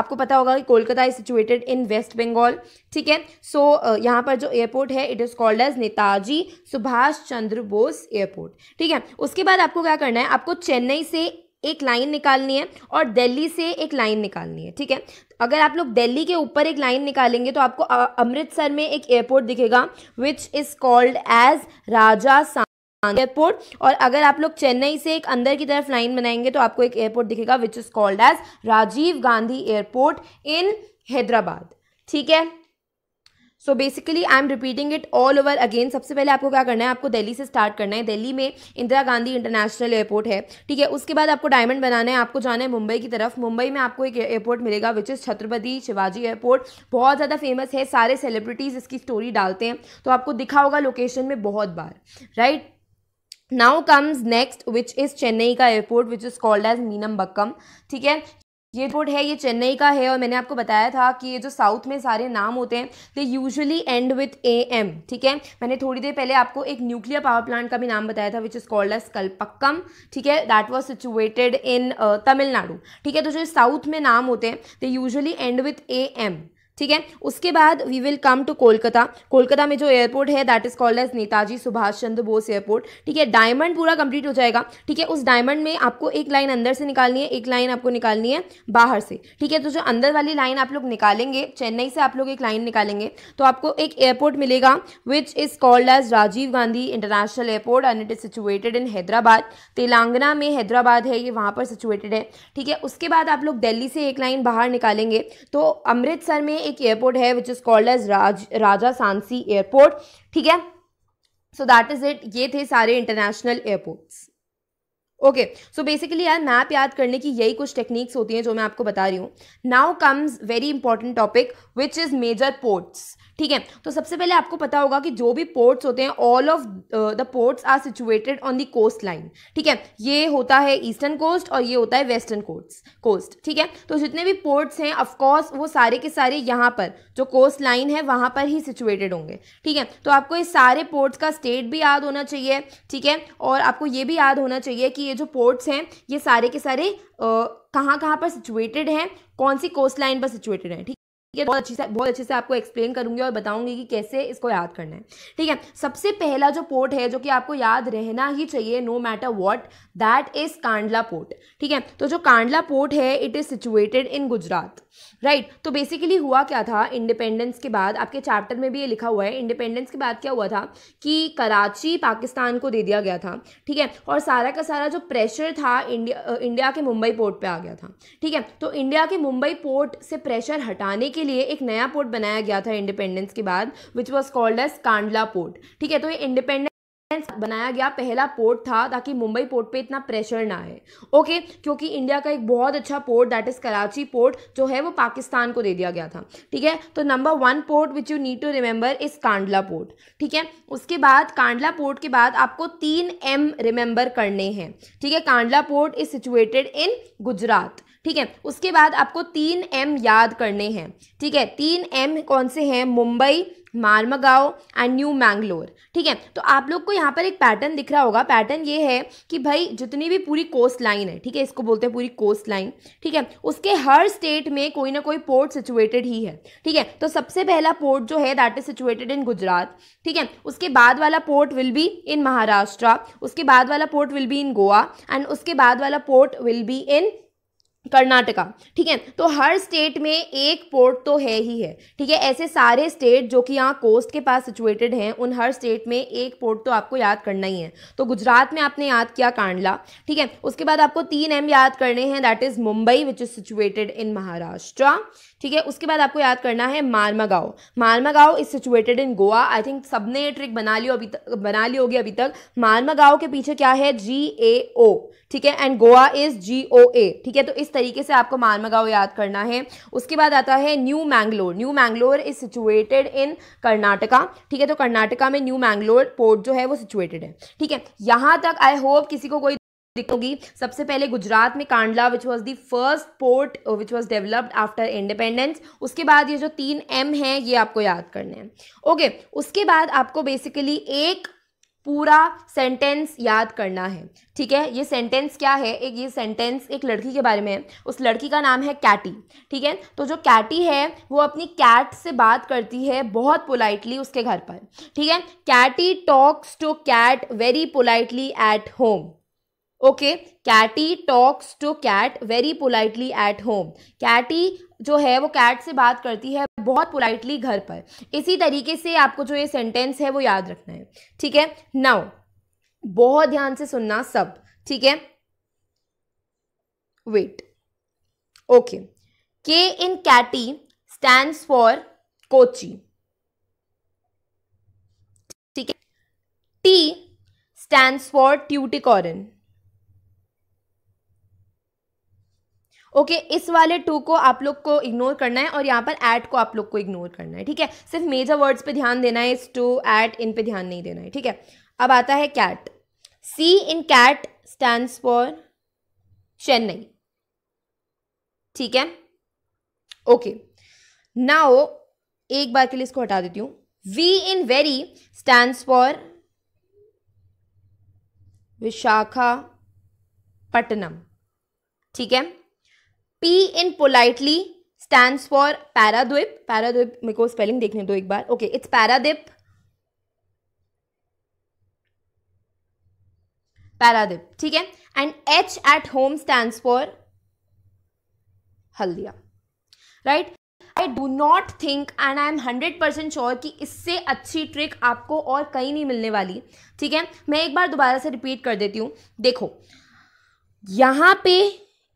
आपको पता होगा कि Kolkata is situated in West Bengal ठीक है सो यहाँ पर जो एयरपोर्ट है it is called as Netaji Subhash Chandra Bose airport ठीक है उसके बाद आपको क्या करना है आपको चेन्नई से एक लाइन निकालनी है और दिल्ली से एक लाइन निकालनी है ठीक है अगर आप लोग दिल्ली के ऊपर एक लाइन निकालेंगे तो आपको अमृतसर में एक एयरपोर्ट दिखेगा which is called as Raja सा एयरपोर्ट और अगर आप लोग चेन्नई से एक अंदर की तरफ लाइन बनाएंगे तो आपको एक एयरपोर्ट दिखेगा which is called as Rajiv Gandhi airport in Hyderabad ठीक है so basically I am repeating it all over again सबसे पहले आपको क्या करना है आपको दिल्ली से स्टार्ट करना है दिल्ली में इंदिरा गांधी इंटरनेशनल एयरपोर्ट है ठीक है उसके बाद आपको डायमंड बनाना है आपको जाना है मुंबई की तरफ मुंबई में आपको एक एयरपोर्ट मिलेगा which is Chhatrapati Shivaji airport बहुत ज़्यादा फेमस है सारे सेलिब्रिटीज़ इसकी स्टोरी डालते हैं तो आपको दिखा होगा लोकेशन में बहुत बार right right? Now comes next which is Chennai का airport which is called as Meenambakkam ठीक है ये एयरपोर्ट है ये चेन्नई का है और मैंने आपको बताया था कि ये जो साउथ में सारे नाम होते हैं they usually end with A M ठीक है मैंने थोड़ी देर पहले आपको एक न्यूक्लियर पावर प्लांट का भी नाम बताया था which is called as Kalpakkam ठीक है that was situated in Tamil Nadu ठीक है तो जो साउथ में नाम होते हैं they usually end with A M ठीक है उसके बाद we will come to Kolkata Kolkata में जो एयरपोर्ट है that is called as Netaji Subhash Chandra Bose airport ठीक है डायमंड पूरा कंप्लीट हो जाएगा ठीक है उस डायमंड में आपको एक लाइन अंदर से निकालनी है एक लाइन आपको निकालनी है बाहर से ठीक है तो जो अंदर वाली लाइन आप लोग निकालेंगे चेन्नई से आप लोग एक लाइन निकालेंगे तो आपको एक एयरपोर्ट मिलेगा which is called as Rajiv Gandhi international airport and it is situated in Hyderabad Telangana में हैदराबाद है ये वहाँ पर सिचुएटेड है ठीक है उसके बाद आप लोग दिल्ली से एक लाइन बाहर निकालेंगे तो अमृतसर में एक एयरपोर्ट है which is called as Raj Raja Sansi airport ठीक है सो दैट इज़ इट ये थे सारे international airports okay so basically यार मैप याद करने की यही कुछ टेक्निक्स होती हैं जो मैं आपको बता रही हूँ now comes very important topic which is major ports ठीक है तो सबसे पहले आपको पता होगा कि जो भी पोर्ट्स होते हैं all of the ports are situated on the coast line ठीक है ये होता है ईस्टर्न कोस्ट और ये होता है वेस्टर्न कोस्ट कोस्ट ठीक है तो जितने भी पोर्ट्स हैं ऑफकोर्स वो सारे के सारे यहाँ पर जो कोस्ट लाइन है वहाँ पर ही सिचुएटेड होंगे ठीक है तो आपको ये सारे पोर्ट्स का स्टेट भी याद होना चाहिए ठीक है और आपको ये भी याद होना चाहिए कि ये जो पोर्ट्स हैं ये सारे के सारे uh, कहाँ कहाँ पर सिचुएटेड हैं कौन सी कोस्ट लाइन पर सिचुएटेड हैं ठीक ठीक है बहुत अच्छी से बहुत अच्छे से आपको एक्सप्लेन करूंगी और बताऊंगी कि कैसे इसको याद करना है ठीक है सबसे पहला जो पोर्ट है जो कि आपको याद रहना ही चाहिए no matter what that is Kandla port ठीक है तो जो कांडला पोर्ट है it is situated in Gujarat right तो बेसिकली हुआ क्या था इंडिपेंडेंस के बाद आपके चैप्टर में भी ये लिखा हुआ है इंडिपेंडेंस के बाद क्या हुआ था कि कराची पाकिस्तान को दे दिया गया था ठीक है और सारा का सारा जो प्रेशर था इंडिया इंडिया के मुंबई पोर्ट पे आ गया था ठीक है तो इंडिया के मुंबई पोर्ट से प्रेशर हटाने के लिए एक नया पोर्ट बनाया गया था इंडिपेंडेंस के बाद which was called as Kandla port ठीक है तो ये इंडिपेंडेंस बनाया गया पहला पोर्ट था ताकि मुंबई पोर्ट पे इतना प्रेशर ना आए ओके क्योंकि इंडिया का एक बहुत अच्छा port that is Karachi port जो है वो पाकिस्तान को दे दिया गया था ठीक है तो number one port which you need to remember is Kandla port ठीक है उसके बाद कांडला पोर्ट के बाद आपको तीन एम रिमेंबर करने हैं ठीक है Kandla port is situated in Gujarat ठीक है उसके बाद आपको तीन एम याद करने हैं ठीक है तीन एम कौन से हैं मुंबई मार्मगाव एंड न्यू मैंगलोर ठीक है तो आप लोग को यहाँ पर एक पैटर्न दिख रहा होगा पैटर्न ये है कि भाई जितनी भी पूरी कोस्ट लाइन है ठीक है इसको बोलते हैं पूरी कोस्ट लाइन ठीक है उसके हर स्टेट में कोई ना कोई पोर्ट सिचुएटेड ही है ठीक है तो सबसे पहला पोर्ट जो है that is situated in Gujarat ठीक है उसके बाद वाला port will be in Maharashtra उसके बाद वाला port will be in Goa and उसके बाद वाला port will be in Karnataka ठीक है तो हर स्टेट में एक पोर्ट तो है ही है ठीक है ऐसे सारे स्टेट जो कि यहाँ कोस्ट के पास सिचुएटेड हैं उन हर स्टेट में एक पोर्ट तो आपको याद करना ही है तो गुजरात में आपने याद किया कांडला ठीक है उसके बाद आपको तीन एम याद करने हैं that is Mumbai which is situated in Maharashtra ठीक है उसके बाद आपको याद करना है मारमा Marmagao Marmagao is situated in Goa I think सबने ये ट्रिक बना लियो अभी तक बना ली होगी अभी तक मारमा गाँव के पीछे क्या है जी ए ओ ठीक है and Goa is G O A ठीक है तो इस तरीके से आपको मारमा गाँव याद करना है उसके बाद आता है new Mangalore new Mangalore is situated in Karnataka ठीक है तो कर्नाटका में न्यू मैंगलोर पोर्ट जो है वो सिचुएटेड है ठीक है यहाँ तक आई होप किसी को कोई होगी सबसे पहले गुजरात में Kandla which was the first port which was developed after independence उसके बाद ये जो तीन एम हैं ये आपको याद करने हैं ओके okay, उसके बाद आपको बेसिकली एक पूरा सेंटेंस याद करना है ठीक है ये सेंटेंस क्या है एक ये सेंटेंस एक लड़की के बारे में है उस लड़की का नाम है कैटी ठीक है तो जो कैटी है वो अपनी कैट से बात करती है बहुत पोलाइटली उसके घर पर ठीक है Katie talks to cat very politely at home okay Katie talks to cat very politely at home Katie जो है वो कैट से बात करती है बहुत पोलाइटली घर पर इसी तरीके से आपको जो ये सेंटेंस है वो याद रखना है ठीक है नाउ बहुत ध्यान से सुनना सब ठीक है wait okay K in Katie stand for Kochi ठीक है T stand for Tuticorin okay okay, इस वाले टू को आप लोग को इग्नोर करना है और यहाँ पर एट को आप लोग को इग्नोर करना है ठीक है सिर्फ मेजर वर्ड्स पे ध्यान देना है इस टू एट इन पे ध्यान नहीं देना है ठीक है अब आता है cat C in cat stand for Chennai ठीक है ओके okay. नाउ एक बार के लिए इसको हटा देती हूँ V in very stand for Visakhapatnam ठीक है P in politely stand for Paradip Paradip मेरे को स्पेलिंग देखने दो एक बार ओके इट्स पैराद्वीप पैराद्वीप ठीक है and H at home stand for Haldia right I do not think and I am hundred percent sure कि इससे अच्छी ट्रिक आपको और कहीं नहीं मिलने वाली ठीक है मैं एक बार दोबारा से रिपीट कर देती हूँ देखो यहाँ पे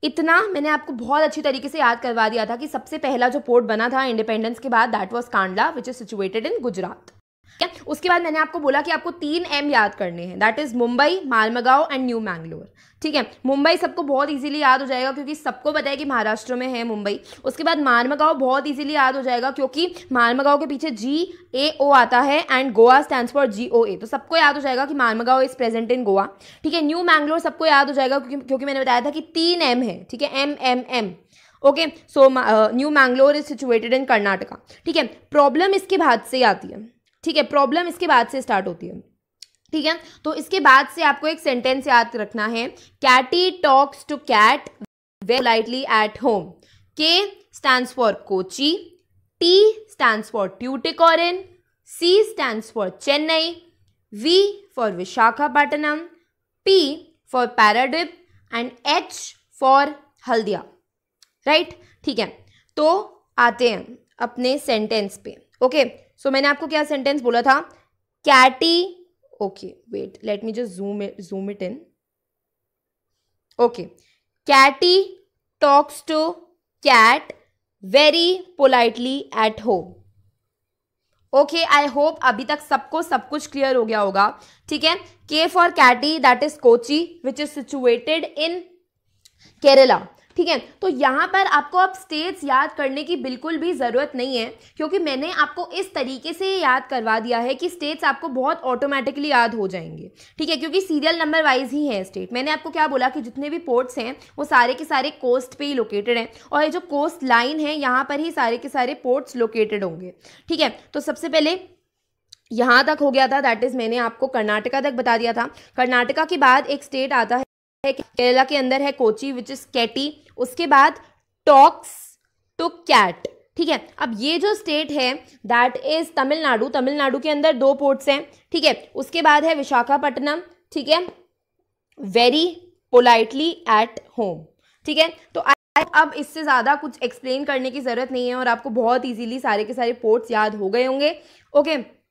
इतना मैंने आपको बहुत अच्छी तरीके से याद करवा दिया था कि सबसे पहला जो पोर्ट बना था इंडिपेंडेंस के बाद that was Kandla which is situated in Gujarat क्या उसके बाद मैंने आपको बोला कि आपको तीन एम याद करने हैं that is Mumbai Marmagao and new Mangalore ठीक है मुंबई सबको बहुत इजीली याद हो जाएगा क्योंकि सबको पता है कि महाराष्ट्र में है मुंबई उसके बाद मालमगाव बहुत इजीली याद हो जाएगा क्योंकि मालमगाव के पीछे जी ए ओ आता है and Goa stand for G O A तो सबको याद हो जाएगा कि Marmagao is present in Goa ठीक है न्यू मैंगलोर सबको याद हो जाएगा क्योंकि क्योंकि मैंने बताया था कि तीन एम है ठीक है M M M okay so new Mangalore is situated in Karnataka ठीक है प्रॉब्लम इसके बाद से आती है ठीक है प्रॉब्लम इसके बाद से स्टार्ट होती है ठीक है तो इसके बाद से आपको एक सेंटेंस याद रखना है Katie talks to cat way lightly at home K stand for Kochi T stand for Tuticorin C stand for Chennai V for Visakhapatnam P for Paradip and H for Haldia right ठीक है तो आते हैं अपने सेंटेंस पे ओके okay? सो मैंने आपको क्या सेंटेंस बोला था Katie okay wait let me just zoom zoom it in okay Katie talks to cat very politely at home okay I hope अभी तक सबको सब कुछ क्लियर हो गया होगा ठीक है K for Katie that is Kochi which is situated in Kerala ठीक है तो यहाँ पर आपको अब स्टेट्स याद करने की बिल्कुल भी ज़रूरत नहीं है क्योंकि मैंने आपको इस तरीके से याद करवा दिया है कि स्टेट्स आपको बहुत ऑटोमेटिकली याद हो जाएंगे ठीक है क्योंकि सीरियल नंबर वाइज ही है स्टेट मैंने आपको क्या बोला कि जितने भी पोर्ट्स हैं वो सारे के सारे कोस्ट पर ही लोकेटेड हैं और ये जो कोस्ट लाइन है यहाँ पर ही सारे के सारे पोर्ट्स लोकेटेड होंगे ठीक है तो सबसे पहले यहाँ तक हो गया था दैट इज़ मैंने आपको कर्नाटका तक बता दिया था कर्नाटका के बाद एक स्टेट आता है है केरला के अंदर है कोची विच इज कैटी उसके बाद टॉक्स टू कैट ठीक है अब ये जो स्टेट है दैट इज तमिलनाडु तमिलनाडु के अंदर दो पोर्ट्स हैं ठीक है थीके? उसके बाद है विशाखापट्टनम ठीक है वेरी पोलाइटली एट होम ठीक है तो आई अब इससे ज़्यादा कुछ एक्सप्लेन करने की ज़रूरत नहीं है और आपको बहुत इजीली सारे के सारे पोर्ट्स याद हो गए होंगे ओके okay.